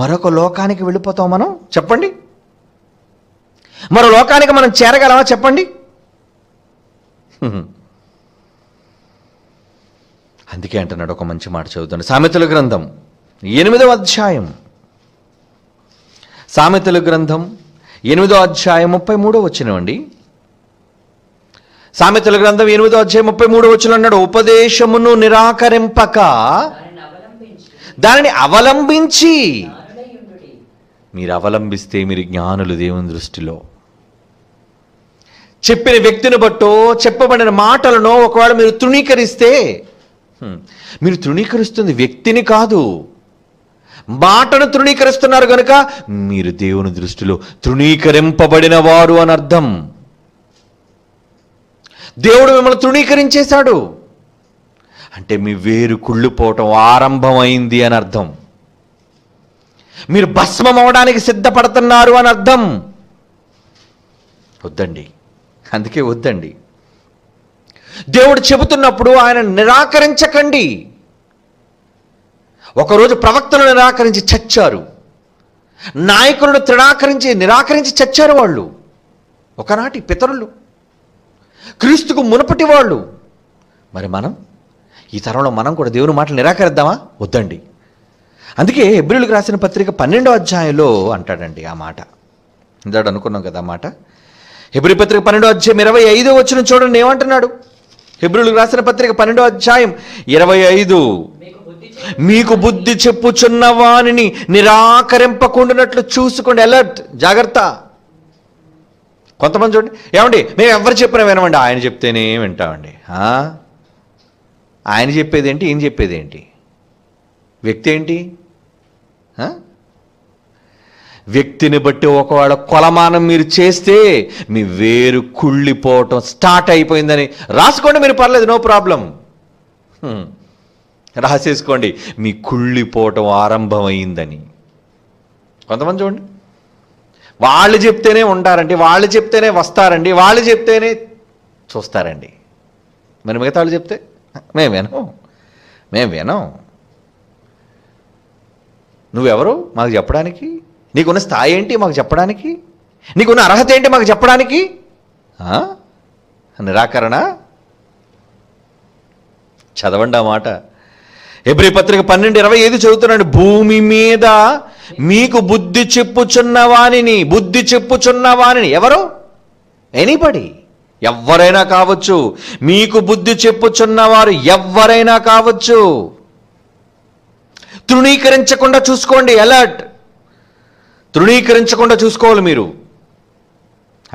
మరొక లోకానికి వెళ్ళిపోతాం మనం చెప్పండి మరో లోకానికి మనం చేరగలమా చెప్పండి అందుకే అంటున్నాడు ఒక మంచి మాట చదువుతుంది సామెతల గ్రంథం ఎనిమిదవ అధ్యాయం సామెతల గ్రంథం ఎనిమిదో అధ్యాయం ముప్పై మూడో వచ్చినవండి సామెతల గ్రంథం ఎనిమిదో అధ్యాయం ముప్పై మూడు వచ్చిన అన్నాడు ఉపదేశమును నిరాకరింపక దానిని అవలంబించి మీరు అవలంబిస్తే మీరు జ్ఞానులు దేవుని దృష్టిలో చెప్పిన వ్యక్తిని బట్టో చెప్పబడిన మాటలను ఒకవేళ మీరు తృణీకరిస్తే మీరు తృణీకరిస్తుంది వ్యక్తిని కాదు మాటను తృణీకరిస్తున్నారు కనుక మీరు దేవుని దృష్టిలో తృణీకరింపబడిన వారు అని అర్థం దేవుడు మిమ్మల్ని తృణీకరించేశాడు అంటే మీ వేరు కుళ్ళిపోవటం ఆరంభమైంది అని అర్థం మీరు భస్మం అవడానికి సిద్ధపడుతున్నారు అని అర్థం వద్దండి అందుకే వద్దండి దేవుడు చెబుతున్నప్పుడు ఆయన నిరాకరించకండి ఒకరోజు ప్రవక్తలు నిరాకరించి చచ్చారు నాయకులను త్రిరాకరించి నిరాకరించి చచ్చారు వాళ్ళు ఒకనాటి పితరులు క్రీస్తుకు మునపటి వాళ్ళు మరి మనం ఈ తరంలో మనం కూడా దేవుని మాటలు నిరాకరిద్దామా వద్దండి అందుకే ఎబ్రిల్కి రాసిన పత్రిక పన్నెండో అధ్యాయంలో అంటాడండి ఆ మాట ఇందాడు అనుకున్నాం కదా ఆ మాట హెబ్రి పత్రిక పన్నెండో అధ్యాయం ఇరవై ఐదో వచ్చిన చూడండి ఏమంటున్నాడు హెబ్రిలకు రాసిన పత్రిక పన్నెండో అధ్యాయం ఇరవై ఐదు మీకు బుద్ధి చెప్పుచున్న వాణిని నిరాకరింపకుండానట్లు చూసుకోండి అలర్ట్ జాగ్రత్త కొంతమంది చూడండి ఏమండి మేము ఎవరు చెప్పినా వినమండి ఆయన చెప్తేనే వింటామండి ఆయన చెప్పేది ఏంటి ఈయన చెప్పేది ఏంటి వ్యక్తి ఏంటి వ్యక్తిని బట్టి ఒకవేళ కొలమానం మీరు చేస్తే మీ వేరు కుళ్ళిపోవటం స్టార్ట్ అయిపోయిందని రాసుకోండి మీరు పర్లేదు నో ప్రాబ్లం రాసేసుకోండి మీ కుళ్ళిపోవటం ఆరంభమైందని కొంతమంది చూడండి వాళ్ళు చెప్తేనే ఉంటారండి వాళ్ళు చెప్తేనే వస్తారండి వాళ్ళు చెప్తేనే చూస్తారండి మరి మిగతా వాళ్ళు చెప్తే మేము వినం మేము వినం నువ్వెవరు మాకు చెప్పడానికి నీకున్న స్థాయి ఏంటి మాకు చెప్పడానికి నీకున్న అర్హత ఏంటి మాకు చెప్పడానికి నిరాకరణ చదవండి ఆ మాట ఎబ్రి పత్రిక పన్నెండు ఇరవై ఏది చదువుతున్నాడు భూమి మీద మీకు బుద్ధి చెప్పుచున్న వాణిని బుద్ధి చెప్పుచున్న వాణిని ఎవరు ఎనీబడి ఎవరైనా కావచ్చు మీకు బుద్ధి చెప్పుచున్నవారు ఎవరైనా కావచ్చు తృణీకరించకుండా చూసుకోండి అలర్ట్ తృణీకరించకుండా చూసుకోవాలి మీరు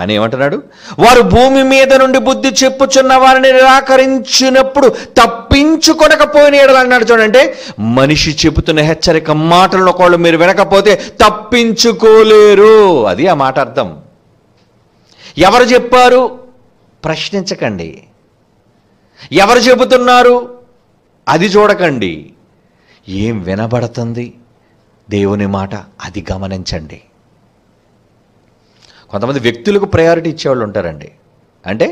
అని ఏమంటున్నాడు వారు భూమి మీద నుండి బుద్ధి చెప్పుచున్న వారిని నిరాకరించినప్పుడు తప్పించుకొనకపోయిన ఎడలు అన్నాడు చూడండి మనిషి చెబుతున్న హెచ్చరిక మాటలను ఒకళ్ళు మీరు వినకపోతే తప్పించుకోలేరు అది ఆ మాట అర్థం ఎవరు చెప్పారు ప్రశ్నించకండి ఎవరు చెబుతున్నారు అది చూడకండి ఏం వినబడుతుంది దేవుని మాట అది గమనించండి కొంతమంది వ్యక్తులకు ప్రయారిటీ ఇచ్చేవాళ్ళు ఉంటారండి అంటే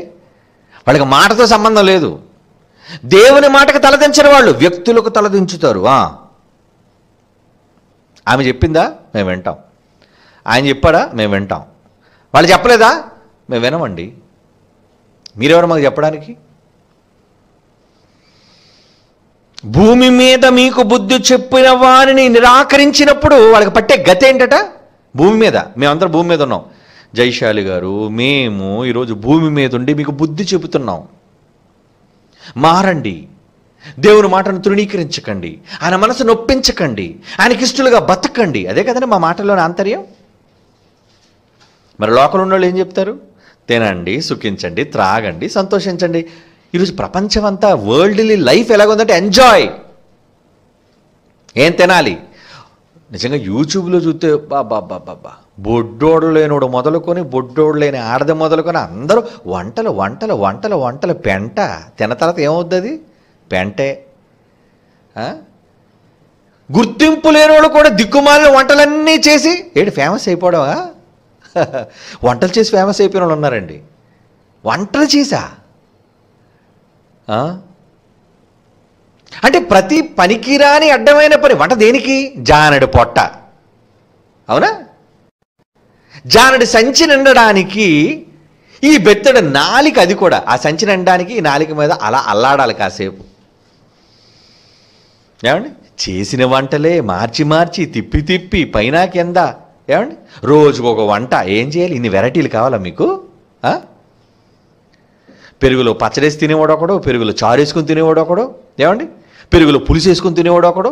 వాళ్ళకి మాటతో సంబంధం లేదు దేవుని మాటకు తలదించని వాళ్ళు వ్యక్తులకు తలదించుతారు ఆమె చెప్పిందా మేము వింటాం ఆయన చెప్పాడా మేము వింటాం వాళ్ళు చెప్పలేదా మేము వినమండి మీరెవరు మాకు చెప్పడానికి భూమి మీద మీకు బుద్ధి చెప్పిన వారిని నిరాకరించినప్పుడు వాళ్ళకి పట్టే గతి ఏంటట భూమి మీద మేమందరం భూమి మీద ఉన్నాం జైశాలి గారు మేము ఈరోజు భూమి మీద ఉండి మీకు బుద్ధి చెబుతున్నాం మారండి దేవుని మాటను తృణీకరించకండి ఆయన మనసు నొప్పించకండి ఆయనకి ఇష్టలుగా బతకండి అదే కదండి మా మాటలోని ఆంతర్యం మరి లోకల్ ఉన్నోళ్ళు ఏం చెప్తారు తినండి సుఖించండి త్రాగండి సంతోషించండి ఈరోజు ప్రపంచం అంతా వరల్డ్లీ లైఫ్ ఎలాగుందంటే ఎంజాయ్ ఏం తినాలి నిజంగా యూట్యూబ్లో చూస్తే బాబా బాబా బొడ్డోడు లేనుడు మొదలుకొని బొడ్డోడు లేని ఆడది మొదలుకొని అందరూ వంటలు వంటలు వంటలు వంటలు పెంట తిన తర్వాత ఏమవుద్ది అది పెంటే గుర్తింపు లేనివాడు కూడా దిక్కుమాలిన వంటలన్నీ చేసి ఏడు ఫేమస్ అయిపోవడమా వంటలు చేసి ఫేమస్ అయిపోయిన వాళ్ళు ఉన్నారండి వంటలు చేసా అంటే ప్రతి పనికిరాని అడ్డమైన పని వంట దేనికి జానడు పొట్ట అవునా జానడు సంచి నిండడానికి ఈ బెత్తడు నాలిక అది కూడా ఆ సంచి నిండడానికి ఈ నాలిక మీద అలా అల్లాడాలి కాసేపు ఏమండి చేసిన వంటలే మార్చి మార్చి తిప్పి తిప్పి పైన కింద ఏమండి రోజుకు ఒక వంట ఏం చేయాలి ఇన్ని వెరైటీలు కావాలా మీకు పెరుగులో పచ్చడేసి తినేవాడు ఒకడు పెరుగులో చారు వేసుకుని తినేవాడు ఒకడు ఏమండి పెరుగులో పులిసేసుకుని తినేవాడు ఒకడు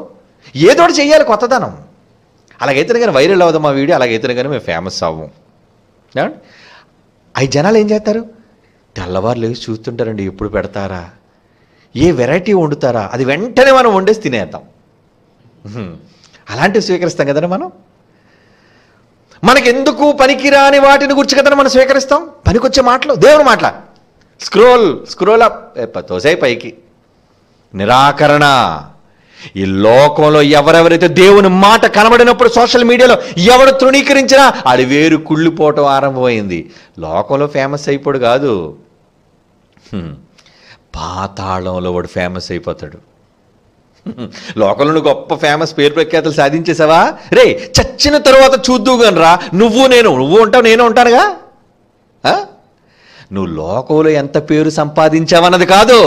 ఏదో చేయాలి కొత్తదనం అలాగైతేనే కానీ వైరల్ అవ్వదు మా వీడియో అలాగైతేనే కానీ మేము ఫేమస్ అవ్వం అవి జనాలు ఏం చేస్తారు తెల్లవారులు చూస్తుంటారండి ఎప్పుడు పెడతారా ఏ వెరైటీ వండుతారా అది వెంటనే మనం వండేసి తినేద్దాం అలాంటివి స్వీకరిస్తాం కదండి మనం మనకెందుకు పనికిరాని వాటిని గుర్చి కదా మనం స్వీకరిస్తాం పనికొచ్చే మాటలు దేవుని మాటల స్క్రోల్ స్క్రోల్ అప్ తోసే పైకి నిరాకరణ ఈ లోకంలో ఎవరెవరైతే దేవుని మాట కనబడినప్పుడు సోషల్ మీడియాలో ఎవరు తృణీకరించినా అది వేరు కుళ్ళిపోవటం ఆరంభమైంది లోకంలో ఫేమస్ అయిపోడు కాదు పాతాళంలో వాడు ఫేమస్ అయిపోతాడు లోకంలో గొప్ప ఫేమస్ పేరు ప్రఖ్యాతలు సాధించేసావా రే చచ్చిన తర్వాత చూద్దూ గనరా నువ్వు నేను నువ్వు ఉంటావు నేను ఉంటానుగా నువ్వు లోకంలో ఎంత పేరు సంపాదించావన్నది కాదు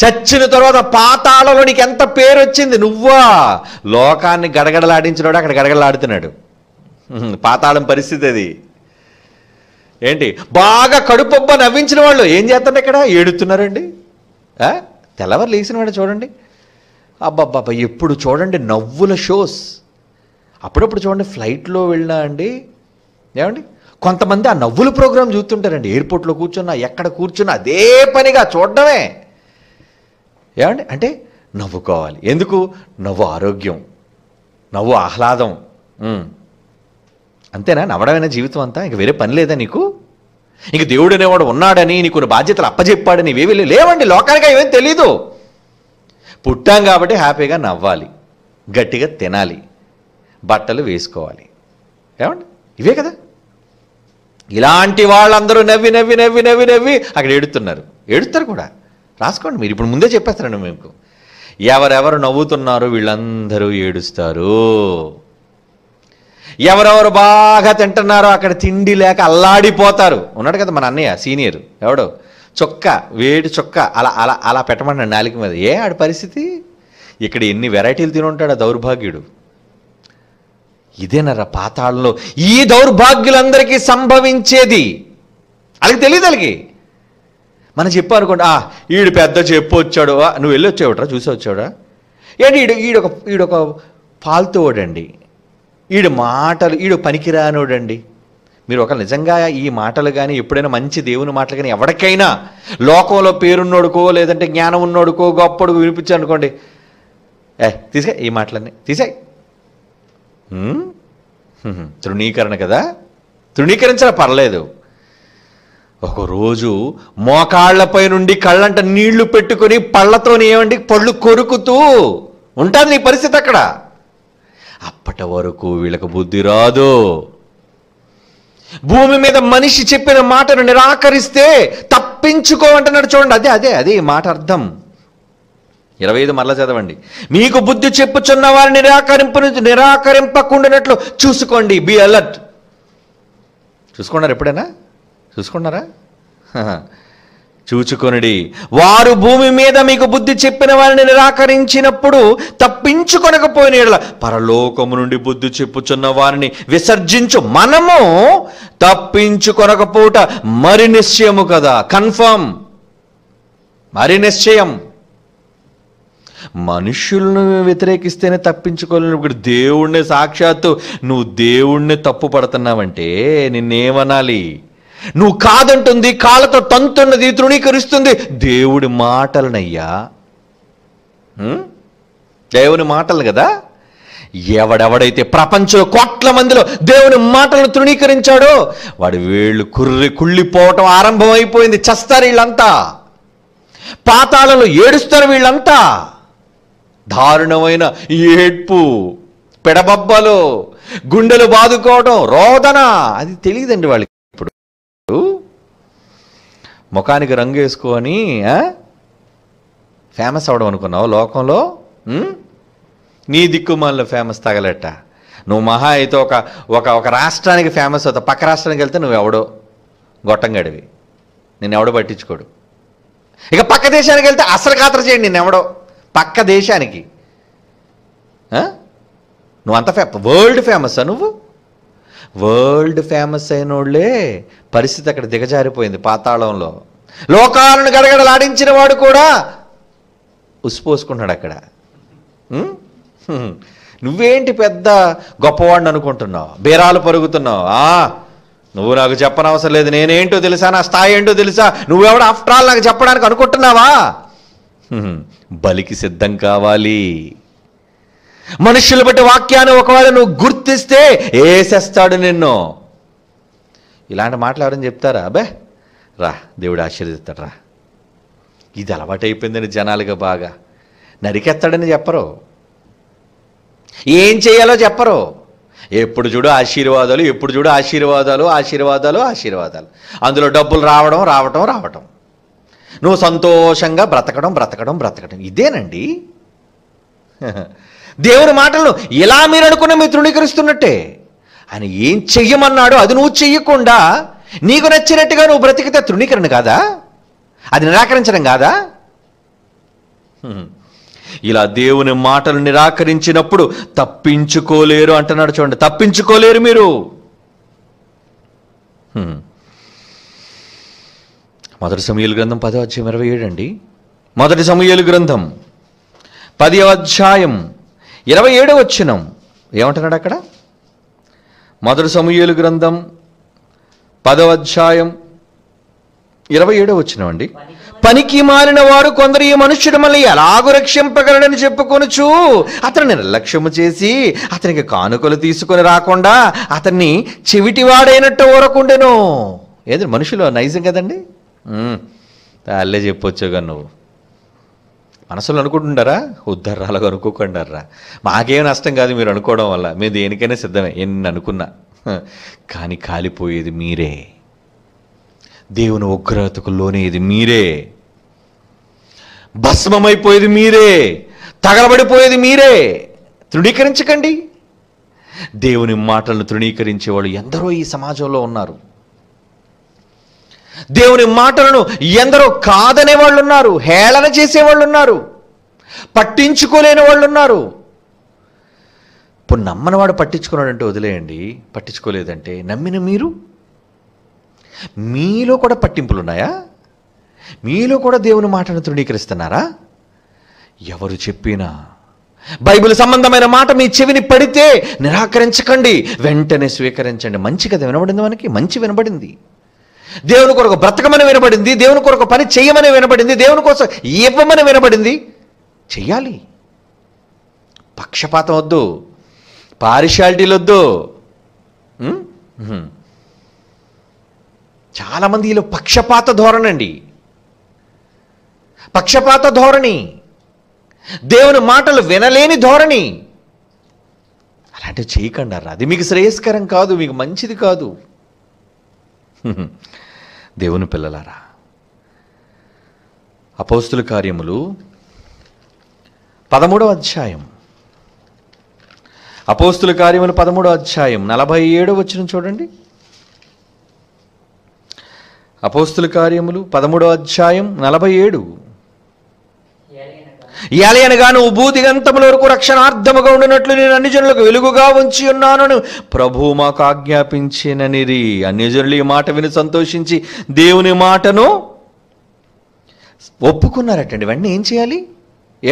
చచ్చిన తర్వాత పాతాళంలో నీకు ఎంత పేరు వచ్చింది నువ్వా లోకాన్ని గడగడలాడించినాడు అక్కడ గడగడలాడుతున్నాడు పాతాళం పరిస్థితి అది ఏంటి బాగా కడుపొబ్బ నవ్వించిన వాళ్ళు ఏం చేస్తారు ఇక్కడ ఏడుతున్నారండి తెల్లవారు వాడు చూడండి అబ్బాబ్బాబ్బా ఎప్పుడు చూడండి నవ్వుల షోస్ అప్పుడప్పుడు చూడండి ఫ్లైట్లో వెళ్ళినా అండి ఏమండి కొంతమంది ఆ నవ్వుల ప్రోగ్రాం చూస్తుంటారండి ఎయిర్పోర్ట్లో కూర్చున్నా ఎక్కడ కూర్చున్నా అదే పనిగా చూడడమే ఏమండి అంటే నవ్వుకోవాలి ఎందుకు నవ్వు ఆరోగ్యం నవ్వు ఆహ్లాదం అంతేనా నవ్వడమైన జీవితం అంతా ఇంక వేరే పని లేదా నీకు ఇంక దేవుడు అనేవాడు ఉన్నాడని నీ కొన్ని బాధ్యతలు అప్పచెప్పాడని ఇవేవి లేవండి లోకానికి ఏమేమి తెలీదు పుట్టాం కాబట్టి హ్యాపీగా నవ్వాలి గట్టిగా తినాలి బట్టలు వేసుకోవాలి ఏమండి ఇవే కదా ఇలాంటి వాళ్ళందరూ నవ్వి నవ్వి నవ్వి నవ్వి నవ్వి అక్కడ ఏడుతున్నారు ఏడుతారు కూడా రాసుకోండి మీరు ఇప్పుడు ముందే చెప్పేస్తారండి మీకు ఎవరెవరు నవ్వుతున్నారో వీళ్ళందరూ ఏడుస్తారు ఎవరెవరు బాగా తింటున్నారో అక్కడ తిండి లేక అల్లాడిపోతారు ఉన్నాడు కదా మన అన్నయ్య సీనియర్ ఎవడో చొక్క వేడి చొక్క అలా అలా అలా పెట్టమండి నాలిక మీద ఏ ఆడి పరిస్థితి ఇక్కడ ఎన్ని వెరైటీలు తిని ఉంటాడు ఆ దౌర్భాగ్యుడు ఇదేనరా పాతాళంలో ఈ దౌర్భాగ్యులందరికీ సంభవించేది అది తెలియదు అలాగే మనం చెప్పనుకోండి ఆ ఈడు పెద్ద చెప్పు వచ్చాడు నువ్వు వెళ్ళి వచ్చావుట్రా చూసి వచ్చావురా ఏంటి ఈడు ఈడొక ఈడొక పాల్తోడండి ఈడు మాటలు ఈడు పనికిరానోడండి మీరు ఒక నిజంగా ఈ మాటలు కానీ ఎప్పుడైనా మంచి దేవుని మాటలు కానీ ఎవరికైనా లోకంలో పేరున్నోడుకో లేదంటే జ్ఞానం ఉన్నోడుకో గొప్పడు వినిపించు అనుకోండి ఏ తీసే ఈ మాటలన్నీ తీసాయి తృణీకరణ కదా తృణీకరించడం పర్లేదు ఒకరోజు మోకాళ్లపై నుండి కళ్ళంట నీళ్లు పెట్టుకుని పళ్ళతో ఏమండి పళ్ళు కొరుకుతూ ఉంటుంది నీ పరిస్థితి అక్కడ అప్పటి వరకు వీళ్ళకు బుద్ధి రాదు భూమి మీద మనిషి చెప్పిన మాటను నిరాకరిస్తే తప్పించుకోమంటున్నాడు చూడండి అదే అదే అదే మాట అర్థం ఇరవై ఐదు మరలా చదవండి మీకు బుద్ధి చెప్పుచున్న వారిని నిరాకరింపు నిరాకరింపకుండానట్లు చూసుకోండి బి అలర్ట్ చూసుకున్నారు ఎప్పుడైనా చూసుకున్నారా చూచుకొనిడి వారు భూమి మీద మీకు బుద్ధి చెప్పిన వారిని నిరాకరించినప్పుడు తప్పించుకొనకపోయిన పరలోకము నుండి బుద్ధి చెప్పుచున్న వారిని విసర్జించు మనము తప్పించుకొనకపోట మరి నిశ్చయము కదా కన్ఫర్మ్ మరి నిశ్చయం మనుషులను వ్యతిరేకిస్తేనే తప్పించుకోలేనప్పుడు ఇప్పుడు దేవుణ్ణి సాక్షాత్తు నువ్వు దేవుణ్ణి తప్పు పడుతున్నావంటే నిన్నేమనాలి నువ్వు కాదంటుంది కాళ్ళతో తంతున్నది తృణీకరిస్తుంది దేవుడి మాటలనయ్యా దేవుని మాటలు కదా ఎవడెవడైతే ప్రపంచంలో కోట్ల మందిలో దేవుని మాటలను తృణీకరించాడో వాడి వేళ్ళు కుర్రి కుళ్ళిపోవటం ఆరంభమైపోయింది చస్తారు వీళ్ళంతా పాతాలలో ఏడుస్తారు వీళ్ళంతా దారుణమైన ఏడ్పు పెడబబ్బలు గుండెలు బాదుకోవడం రోదన అది తెలియదండి వాళ్ళకి ముఖానికి రంగు వేసుకొని ఫేమస్ అవడం అనుకున్నావు లోకంలో నీ దిక్కుమాలను ఫేమస్ తగలట నువ్వు మహా అయితే ఒక ఒక ఒక రాష్ట్రానికి ఫేమస్ అవుతావు పక్క రాష్ట్రానికి వెళ్తే నువ్వు ఎవడో గడివి నేను ఎవడో పట్టించుకోడు ఇక పక్క దేశానికి వెళ్తే అసలు ఖాతరు చేయండి నేను ఎవడో పక్క దేశానికి నువ్వు అంత ఫే వరల్డ్ ఫేమస్ నువ్వు వరల్డ్ ఫేమస్ అయిన వాళ్ళే పరిస్థితి అక్కడ దిగజారిపోయింది పాతాళంలో లోకాలను గడగడలాడించిన వాడు కూడా ఉసిపోసుకున్నాడు అక్కడ నువ్వేంటి పెద్ద గొప్పవాడిని అనుకుంటున్నావు బీరాలు పరుగుతున్నావు నువ్వు నాకు చెప్పనవసరం లేదు నేనేంటో తెలుసా నా స్థాయి ఏంటో తెలుసా నువ్వెవడ ఆఫ్టర్ ఆల్ నాకు చెప్పడానికి అనుకుంటున్నావా బలికి సిద్ధం కావాలి మనుషులు బట్టి వాక్యాన్ని ఒకవేళ నువ్వు గుర్తిస్తే వేసేస్తాడు నిన్ను ఇలాంటి మాటలు ఎవరైనా చెప్తారా అబ్బే రా దేవుడు ఆశీర్వదిస్తాడు రా ఇది అలవాటైపోయిందని జనాలుగా బాగా నరికెత్తాడని చెప్పరు ఏం చేయాలో చెప్పరు ఎప్పుడు చూడు ఆశీర్వాదాలు ఎప్పుడు చూడు ఆశీర్వాదాలు ఆశీర్వాదాలు ఆశీర్వాదాలు అందులో డబ్బులు రావడం రావటం రావటం నువ్వు సంతోషంగా బ్రతకడం బ్రతకడం బ్రతకడం ఇదేనండి దేవుని మాటలు ఇలా మీరు అనుకున్న మీరు తృణీకరిస్తున్నట్టే ఆయన ఏం చెయ్యమన్నాడో అది నువ్వు చెయ్యకుండా నీకు నచ్చినట్టుగా నువ్వు బ్రతికితే తృణీకరణ కాదా అది నిరాకరించడం కాదా ఇలా దేవుని మాటలు నిరాకరించినప్పుడు తప్పించుకోలేరు అంటున్నాడు చూడండి తప్పించుకోలేరు మీరు మొదటి సమయలు గ్రంథం పదో అధ్యాయం ఇరవై అండి మొదటి సమయలు గ్రంథం పది అధ్యాయం ఇరవై ఏడో వచ్చినం ఏమంటున్నాడు అక్కడ మధుర సమూహలు గ్రంథం పదవ అధ్యాయం ఇరవై ఏడో వచ్చినామండి అండి పనికి మారిన వారు కొందరు ఈ మనుష్యుడు మళ్ళీ ఎలాగూ రక్షింపగలడని చెప్పుకొనుచు అతన్ని నిర్లక్ష్యము చేసి అతనికి కానుకలు తీసుకొని రాకుండా అతన్ని చెవిటివాడైనట్టు ఊరకుండెను ఏదో మనుషులు నైజం కదండి అల్లే చెప్పొచ్చుగా నువ్వు మనసులో అనుకుంటుండారా ఉద్దర్రాలుగా అనుకోకుండారా మాకేం నష్టం కాదు మీరు అనుకోవడం వల్ల మీ దేనికైనా సిద్ధమే ఎన్ని అనుకున్నా కానీ కాలిపోయేది మీరే దేవుని ఉగ్రతకు లోనేది మీరే భస్మమైపోయేది మీరే తగలబడిపోయేది మీరే తృణీకరించకండి దేవుని మాటలను వాళ్ళు ఎందరో ఈ సమాజంలో ఉన్నారు దేవుని మాటలను ఎందరో కాదనే వాళ్ళు ఉన్నారు హేళన చేసేవాళ్ళు ఉన్నారు పట్టించుకోలేని వాళ్ళు ఉన్నారు ఇప్పుడు నమ్మనివాడు పట్టించుకున్నాడంటే వదిలేయండి పట్టించుకోలేదంటే నమ్మిన మీరు మీలో కూడా పట్టింపులు ఉన్నాయా మీలో కూడా దేవుని మాటను తృణీకరిస్తున్నారా ఎవరు చెప్పినా బైబిల్ సంబంధమైన మాట మీ చెవిని పడితే నిరాకరించకండి వెంటనే స్వీకరించండి మంచి కదా వినబడింది మనకి మంచి వినబడింది దేవుని కొరకు బ్రతకమని వినబడింది దేవుని కొరకు పని చేయమని వినబడింది దేవుని కోసం ఇవ్వమని వినబడింది చెయ్యాలి పక్షపాతం వద్దు పార్షాలిటీలు వద్దు చాలామంది ఇలా పక్షపాత ధోరణి అండి పక్షపాత ధోరణి దేవుని మాటలు వినలేని ధోరణి అలాంటివి చేయకండి అది మీకు శ్రేయస్కరం కాదు మీకు మంచిది కాదు దేవుని పిల్లలారా అపోస్తుల కార్యములు పదమూడవ అధ్యాయం అపోస్తుల కార్యములు పదమూడవ అధ్యాయం నలభై ఏడు వచ్చిన చూడండి అపోస్తుల కార్యములు పదమూడవ అధ్యాయం నలభై ఏడు గాను నువ్వు భూదిగంతముల వరకు రక్షణార్థముగా ఉండినట్లు నేను అన్ని జనులకు వెలుగుగా ఉంచి ఉన్నాను ప్రభు మాకు ఆజ్ఞాపించిననిరి అన్ని జనులు ఈ మాట విని సంతోషించి దేవుని మాటను ఒప్పుకున్నారటండి ఇవన్నీ ఏం చేయాలి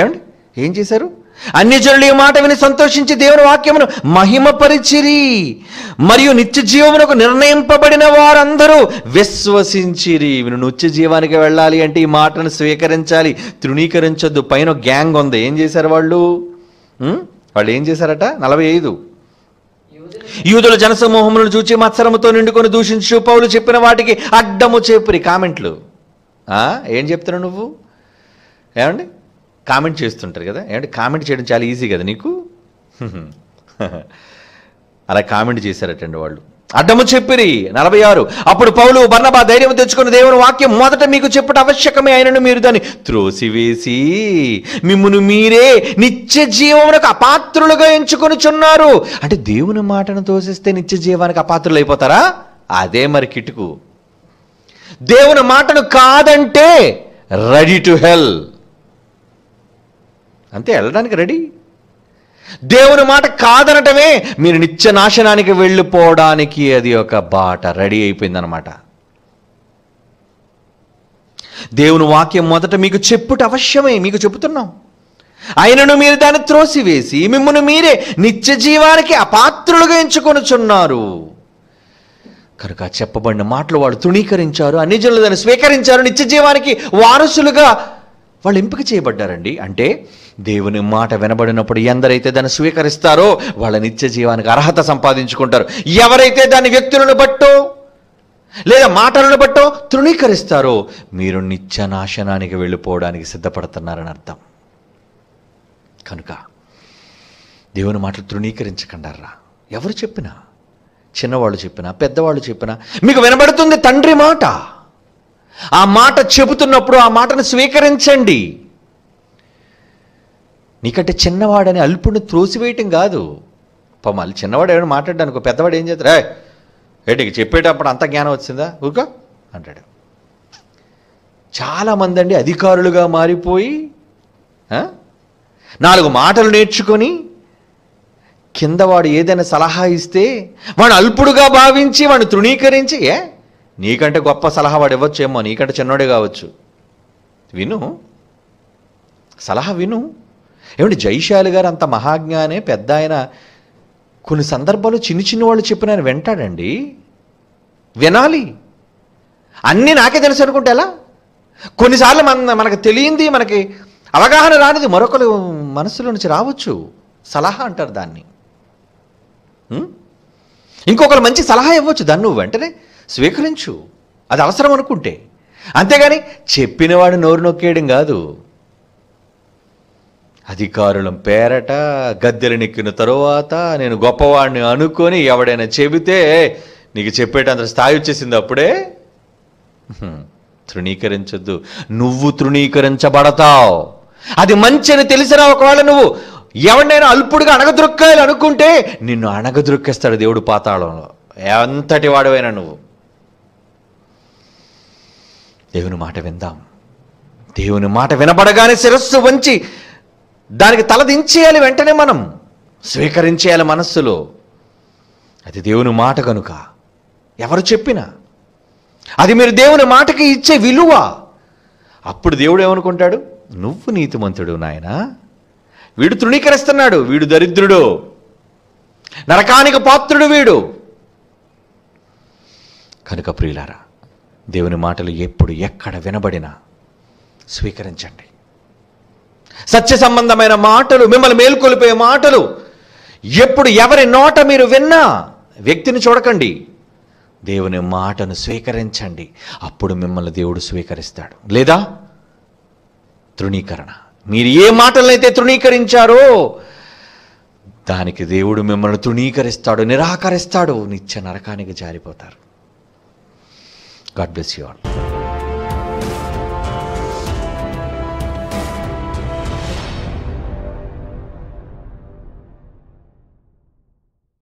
ఏమండి ఏం చేశారు అన్ని జనులు ఈ మాట విని సంతోషించి దేవుని వాక్యమును మహిమపరిచిరి మరియు నిత్య జీవమునకు నిర్ణయింపబడిన వారందరూ విశ్వసించిరి విను నిత్య జీవానికి వెళ్ళాలి అంటే ఈ మాటను స్వీకరించాలి తృణీకరించొద్దు పైన గ్యాంగ్ ఉంది ఏం చేశారు వాళ్ళు వాళ్ళు ఏం చేశారట నలభై ఐదు యూదుల జనసమూహములను చూచి మత్సరముతో నిండుకొని దూషించు పౌలు చెప్పిన వాటికి అడ్డము చెప్పురి కామెంట్లు ఏం చెప్తున్నావు నువ్వు ఏమండి కామెంట్ చేస్తుంటారు కదా ఏమంటే కామెంట్ చేయడం చాలా ఈజీ కదా నీకు అలా కామెంట్ చేశారటండి వాళ్ళు అడ్డము చెప్పిరి నలభై ఆరు అప్పుడు పౌలు బర్ణబా ధైర్యం తెచ్చుకున్న దేవుని వాక్యం మొదట మీకు చెప్పట ఆవశ్యకమే అయినను మీరు దాన్ని త్రోసివేసి మిమ్మును మీరే నిత్య జీవమునకు అపాత్రులుగా ఎంచుకొనిచున్నారు అంటే దేవుని మాటను తోసిస్తే నిత్య జీవానికి అపాత్రులు అయిపోతారా అదే మరి కిటుకు దేవుని మాటను కాదంటే రెడీ టు హెల్ప్ అంతే వెళ్ళడానికి రెడీ దేవుని మాట కాదనటమే మీరు నిత్య నాశనానికి వెళ్ళిపోవడానికి అది ఒక బాట రెడీ అయిపోయిందనమాట దేవుని వాక్యం మొదట మీకు చెప్పుట అవశ్యమే మీకు చెబుతున్నాం ఆయనను మీరు దాన్ని త్రోసివేసి మిమ్మల్ని మీరే నిత్య జీవానికి అపాత్రులుగా ఎంచుకొనుచున్నారు కనుక చెప్పబడిన మాటలు వాళ్ళు తృణీకరించారు అన్ని జనులు దాన్ని స్వీకరించారు నిత్య జీవానికి వారసులుగా వాళ్ళు ఎంపిక చేయబడ్డారండి అంటే దేవుని మాట వినబడినప్పుడు ఎందరైతే దాన్ని స్వీకరిస్తారో వాళ్ళ నిత్య జీవానికి అర్హత సంపాదించుకుంటారు ఎవరైతే దాని వ్యక్తులను బట్టో లేదా మాటలను బట్టో తృణీకరిస్తారో మీరు నిత్య నాశనానికి వెళ్ళిపోవడానికి సిద్ధపడుతున్నారని అర్థం కనుక దేవుని మాటలు తృణీకరించకండారా ఎవరు చెప్పినా చిన్నవాళ్ళు చెప్పినా పెద్దవాళ్ళు చెప్పినా మీకు వినబడుతుంది తండ్రి మాట ఆ మాట చెబుతున్నప్పుడు ఆ మాటను స్వీకరించండి నీకంటే చిన్నవాడని అల్పుని త్రోసివేయటం కాదు పొమ్మాలి చిన్నవాడు ఏమైనా మాట్లాడడానికి పెద్దవాడు ఏం చేస్తారు ఏంటికి చెప్పేటప్పుడు అంత జ్ఞానం వచ్చిందా ఊక అంటాడు చాలామంది అండి అధికారులుగా మారిపోయి నాలుగు మాటలు నేర్చుకొని కింద వాడు ఏదైనా సలహా ఇస్తే వాడు అల్పుడుగా భావించి వాడిని తృణీకరించి ఏ నీకంటే గొప్ప సలహా వాడు ఏమో నీకంటే చిన్నోడే కావచ్చు విను సలహా విను ఏమంటే జైశాలి గారు అంత మహాజ్ఞానే పెద్ద ఆయన కొన్ని సందర్భాలు చిన్న చిన్న వాళ్ళు చెప్పిన ఆయన వింటాడండి వినాలి అన్నీ నాకే తెలుసు అనుకుంటే ఎలా కొన్నిసార్లు మన మనకు తెలియంది మనకి అవగాహన రానిది మరొకరు మనసులో నుంచి రావచ్చు సలహా అంటారు దాన్ని ఇంకొకరు మంచి సలహా ఇవ్వచ్చు దాన్ని నువ్వు వెంటనే స్వీకరించు అది అవసరం అనుకుంటే అంతేగాని చెప్పినవాడు నోరు నొక్కేయడం కాదు అధికారుల పేరట గద్దెలు నెక్కిన తరువాత నేను గొప్పవాడిని అనుకొని ఎవడైనా చెబితే నీకు చెప్పేటంత స్థాయి వచ్చేసింది అప్పుడే తృణీకరించొద్దు నువ్వు తృణీకరించబడతావు అది మంచి అని తెలిసినా ఒకవేళ నువ్వు ఎవడైనా అల్పుడుగా అణగద్రొక్కాలి అనుకుంటే నిన్ను అణగద్రొక్కేస్తాడు దేవుడు పాతాళంలో ఎంతటి వాడవైనా నువ్వు దేవుని మాట విందాం దేవుని మాట వినబడగానే శిరస్సు వంచి దానికి తలదించేయాలి వెంటనే మనం స్వీకరించేయాలి మనస్సులో అది దేవుని మాట కనుక ఎవరు చెప్పినా అది మీరు దేవుని మాటకి ఇచ్చే విలువ అప్పుడు దేవుడు ఏమనుకుంటాడు నువ్వు నీతిమంతుడు నాయన వీడు తృణీకరిస్తున్నాడు వీడు దరిద్రుడు నరకానికి పాత్రుడు వీడు కనుక ప్రియులారా దేవుని మాటలు ఎప్పుడు ఎక్కడ వినబడినా స్వీకరించండి సత్య సంబంధమైన మాటలు మిమ్మల్ని మేల్కొలిపే మాటలు ఎప్పుడు ఎవరి నోట మీరు విన్నా వ్యక్తిని చూడకండి దేవుని మాటను స్వీకరించండి అప్పుడు మిమ్మల్ని దేవుడు స్వీకరిస్తాడు లేదా తృణీకరణ మీరు ఏ మాటలనైతే తృణీకరించారో దానికి దేవుడు మిమ్మల్ని తృణీకరిస్తాడు నిరాకరిస్తాడు నిత్య నరకానికి జారిపోతారు గాడ్ బ్లెస్ యూ ఆల్